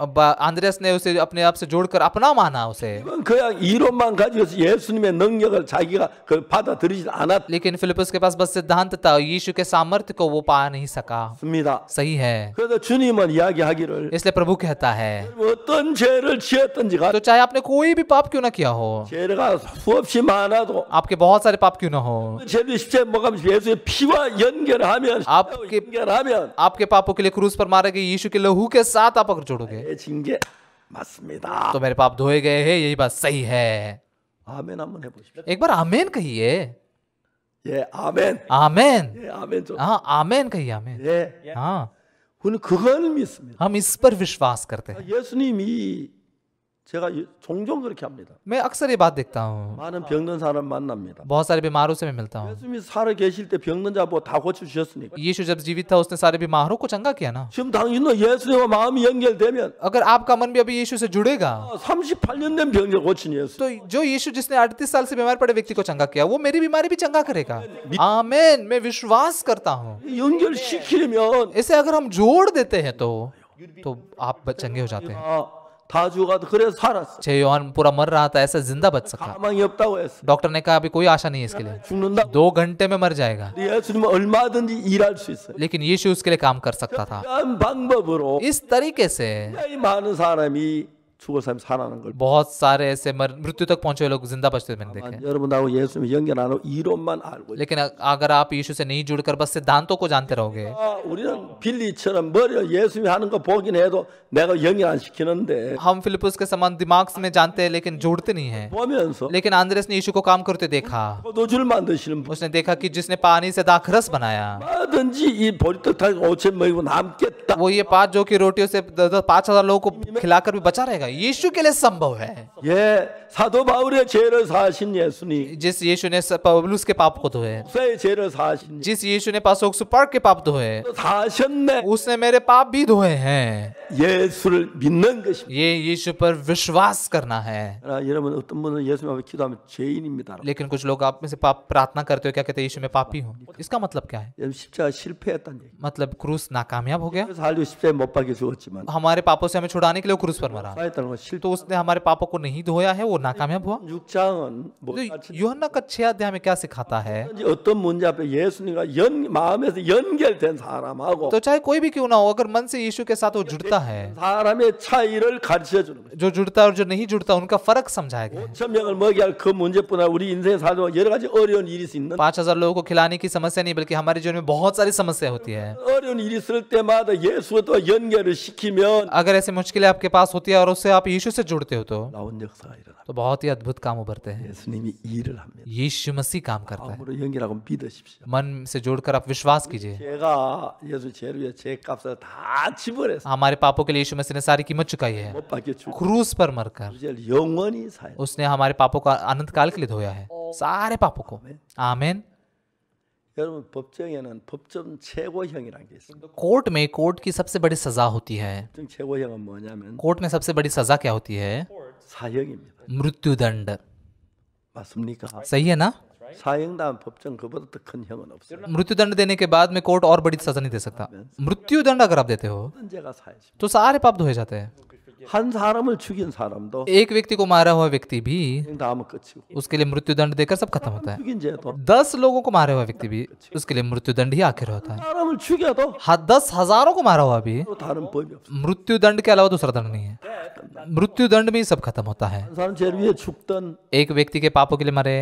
उसे अपने आप से जोड़कर अपना माना उसे 그냥 이론만 예수님의 능력을 자기가 그 받아들이지 않았 लेकिन फिलिप्पस के पास बस सिद्धांत था यीशु के सामर्थ्य को वो पा नहीं सका 맞습니다. सही है 그래서 주님은 이야기하기를 इसलिए प्रभु कहता है 어떤 죄를 तो चाहे आपने कोई भी पाप क्यों ना किया हो आपके बहुत सारे पाप क्यों ना हो आपके पापों के लिए क्रूस पर मारे गए यीशु के लहू के साथ आप अगर जोड़ोगे तो मेरे पाप धोए गए हैं यही बात सही है एक बार आमेन कहिए 예, 아멘. 아멘. 예, 아멘 좀. 아, 아멘 아멘. 예. 아. 우리 그걸 믿습니다. हम इस पर विश्वास करते हैं. हाँ, 제가 종종 그렇게 합니다. मैं अक्सर ये बात देखता हूँ 많은 병든 사람 만납니다. बहुत सारे बीमारों से मैं मिलता हूँ 예수님이 살아 계실 때 병든 자 보고 다 고쳐 주셨으니까. यीशु जब जीवित था उसने सारे बीमारों को चंगा किया ना. 지금 당신도 예수님과 마음이 연결되면 अगर आपका मन भी अभी यीशु से जुड़ेगा 38년 된 병자 고친 예수. तो जो यीशु जिसने 38 साल से बीमार पड़े व्यक्ति को चंगा किया वो मेरी बीमारी भी चंगा करेगा. आमेन मैं विश्वास करता हूँ. 연결시키면 ऐसे अगर हम जोड़ देते हैं तो तो आप चंगे हो जाते हैं. था जुगा खरे फारस छे योहान पूरा मर रहा था ऐसा जिंदा बच सका डॉक्टर ने कहा अभी कोई आशा नहीं है इसके लिए दो घंटे में मर जाएगा लेकिन यीशु उसके लिए काम कर सकता था इस तरीके से 수고사님 살아나는 걸. बहुत सारे ऐसे मृत्यु तक पहुंचे लोग जिंदा बचते मैंने 예수님 연결 안 하고 이론만 알고. लेकिन अगर आप यीशु से नहीं जुड़कर बस सिद्धांतों को जानते रहोगे. 우리는 빌리처럼 머리 예수님이 하는 거 보긴 해도 내가 연결 안 시키는데. हम फिलिपस के समान दिमाग में जानते हैं लेकिन जुड़ते नहीं है लेकिन आंद्रेस ने यीशु को काम करते देखा. उसने देखा कि जिसने पानी से बनाया. 5천 먹이고 남겠다. वो ये पांच जो रोटियों से 5000 लोगों को खिलाकर भी बचा रहेगा. यीशु के लिए संभव है ये 예, 사도 바울의 죄를 사신 예수님 जिस यीशु ने स- के पाप को धोए 의 죄를 사신 जिस यीशु ने पासोक सुपार्क के पाप धोए 예수님 तो 사셨네. उसने मेरे पाप भी धोए हैं 예수를 믿는 것입니다. ये यीशु पर विश्वास करना है 그러나 여러분 어떤 분은 예수님 앞에 기도하면 죄인입니다. लेकिन कुछ लोग आप में से पाप प्रार्थना करते हो क्या कहते यीशु में पापी हूँ इसका मतलब क्या है मतलब क्रूस नाकामयाब हो गया हमारे पापों से हमें छुड़ाने के लिए क्रूस पर मरा तो उसने हमारे पापों को नहीं धोया है वो नाकामयाब हुआ तो अच्छा। योहन्ना का छह अध्याय में क्या सिखाता है तो चाहे कोई भी क्यों ना हो अगर मन से यीशु के साथ वो जुड़ता है जो जुड़ता है और जो नहीं जुड़ता उनका फर्क समझाएगा पांच हजार लोगों को खिलाने की समस्या नहीं बल्कि हमारे जीवन में बहुत सारी समस्या होती है तो अगर ऐसी मुश्किलें आपके पास होती है और उससे से आप यीशु से जुड़ते हो तो तो बहुत ही अद्भुत काम उभरते हैं यीशु मसीह काम करता है मन से जुड़कर आप विश्वास कीजिए हमारे पापों के लिए यीशु मसीह ने सारी कीमत चुकाई है क्रूस पर मरकर उसने हमारे पापों का अनंत काल के लिए धोया है सारे पापों को आमेन 여러분 법정에는 법정 최고형이라는 게 있습니다. court तो में court की सबसे बड़ी सजा होती है 법정 최고형은 뭐냐면 court में सबसे बड़ी सजा क्या होती है 사형입니다. मृत्युदंड 맞습니까? सही है ना 사형 법정 그보다 더큰 형은 없어요. मृत्युदंड देने के बाद में court और बड़ी सजा नहीं दे सकता हाँ, हाँ। मृत्युदंड अगर आप देते हो तो सारे पाप धोए जाते हैं 한 사람을 죽인 사람도 एक व्यक्ति को मारा हुआ व्यक्ति भी उसके लिए मृत्युदंड देकर सब खत्म होता है दस लोगों को मारे हुआ व्यक्ति भी उसके लिए मृत्युदंड ही आखिर होता है हाँ, दस हजारों को मारा हुआ भी मृत्युदंड के अलावा दूसरा दंड नहीं है मृत्युदंड में ही सब खत्म होता है एक व्यक्ति के पापों के लिए मरे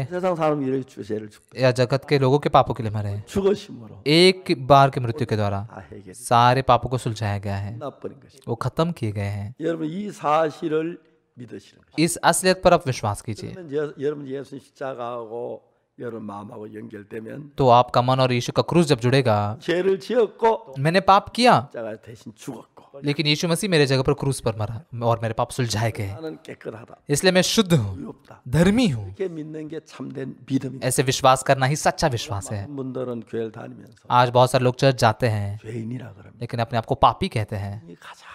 या जगत के लोगों के पापों के लिए मरे एक बार के मृत्यु के द्वारा सारे पापों को सुलझाया गया है वो खत्म किए गए हैं इस असलियत पर आप विश्वास कीजिए तो आपका मन और यीशु का क्रूस जब जुड़ेगा मैंने पाप किया लेकिन यीशु मसीह मेरे जगह पर क्रूस पर मरा और मेरे पाप सुलझाए गए इसलिए मैं शुद्ध हूँ धर्मी हूँ ऐसे विश्वास करना ही सच्चा विश्वास है आज बहुत सारे लोग चर्च जाते हैं लेकिन अपने आप को पापी कहते हैं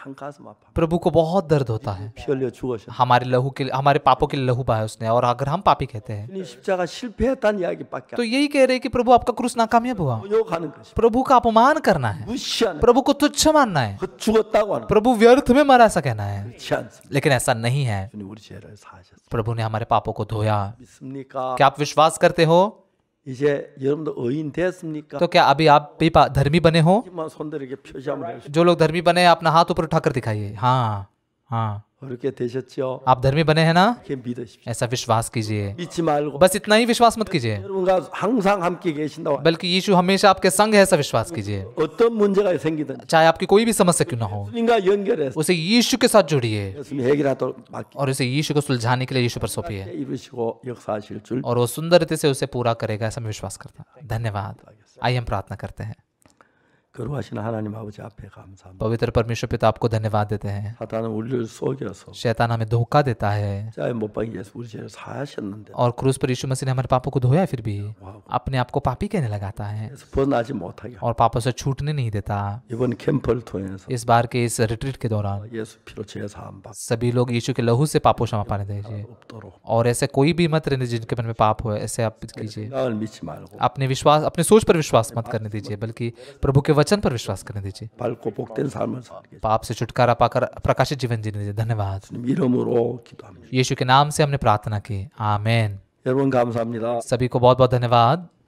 प्रभु को बहुत दर्द होता है हमारे लहू के हमारे पापों के लहू पाया उसने और अगर हम पापी कहते हैं तो यही कह रहे कि प्रभु आपका क्रूस नाकामयाब हुआ प्रभु का अपमान करना है प्रभु को तुच्छ मानना है प्रभु व्यर्थ में मरा ऐसा कहना है लेकिन ऐसा नहीं है प्रभु ने हमारे पापों को धोया क्या आप विश्वास करते हो ఇజే యోరమ్డో ఓఇన్ దేయస్నికా తోకే అబి ఆప్ పీపా ధర్మీ బనే హో జో లోక్ ధర్మీ బనే ఆప్నా హాత్ ఉపర్ ఉఠాకర్ దికాయే హా हाँ आप धर्मी बने हैं ना ऐसा विश्वास कीजिए बस इतना ही विश्वास मत कीजिए बल्कि यीशु हमेशा आपके संग है ऐसा विश्वास कीजिए चाहे आपकी कोई भी समस्या क्यों ना हो उसे यीशु के साथ जुड़िए और उसे यीशु को सुलझाने के लिए यीशु पर सौंपिए और वो सुंदर रीति से उसे पूरा करेगा ऐसा मैं विश्वास करता धन्यवाद आइए हम प्रार्थना करते हैं पवित्र परमेश्वर पिता आपको धन्यवाद देते हैं शैतान हमें धोखा देता है और क्रूस पर यीशु मसीह ने हमारे पापों को धोया फिर भी अपने आप को पापी कहने लगाता है और पापों से छूटने नहीं देता इस बार के इस रिट्रीट के दौरान हाँ, सभी लोग यीशु के लहू से पापों क्षमा पाने दीजिए हाँ, और ऐसे कोई भी मत रहने जिनके मन में पाप हो ऐसे आप कीजिए अपने विश्वास अपने सोच पर विश्वास मत करने दीजिए बल्कि प्रभु के वचन वचन पर विश्वास करने दीजिए को पोखते पाप से छुटकारा पाकर प्रकाशित जीवन जीने दीजिए धन्यवाद यीशु के नाम से हमने प्रार्थना की आमेन सभी को बहुत बहुत धन्यवाद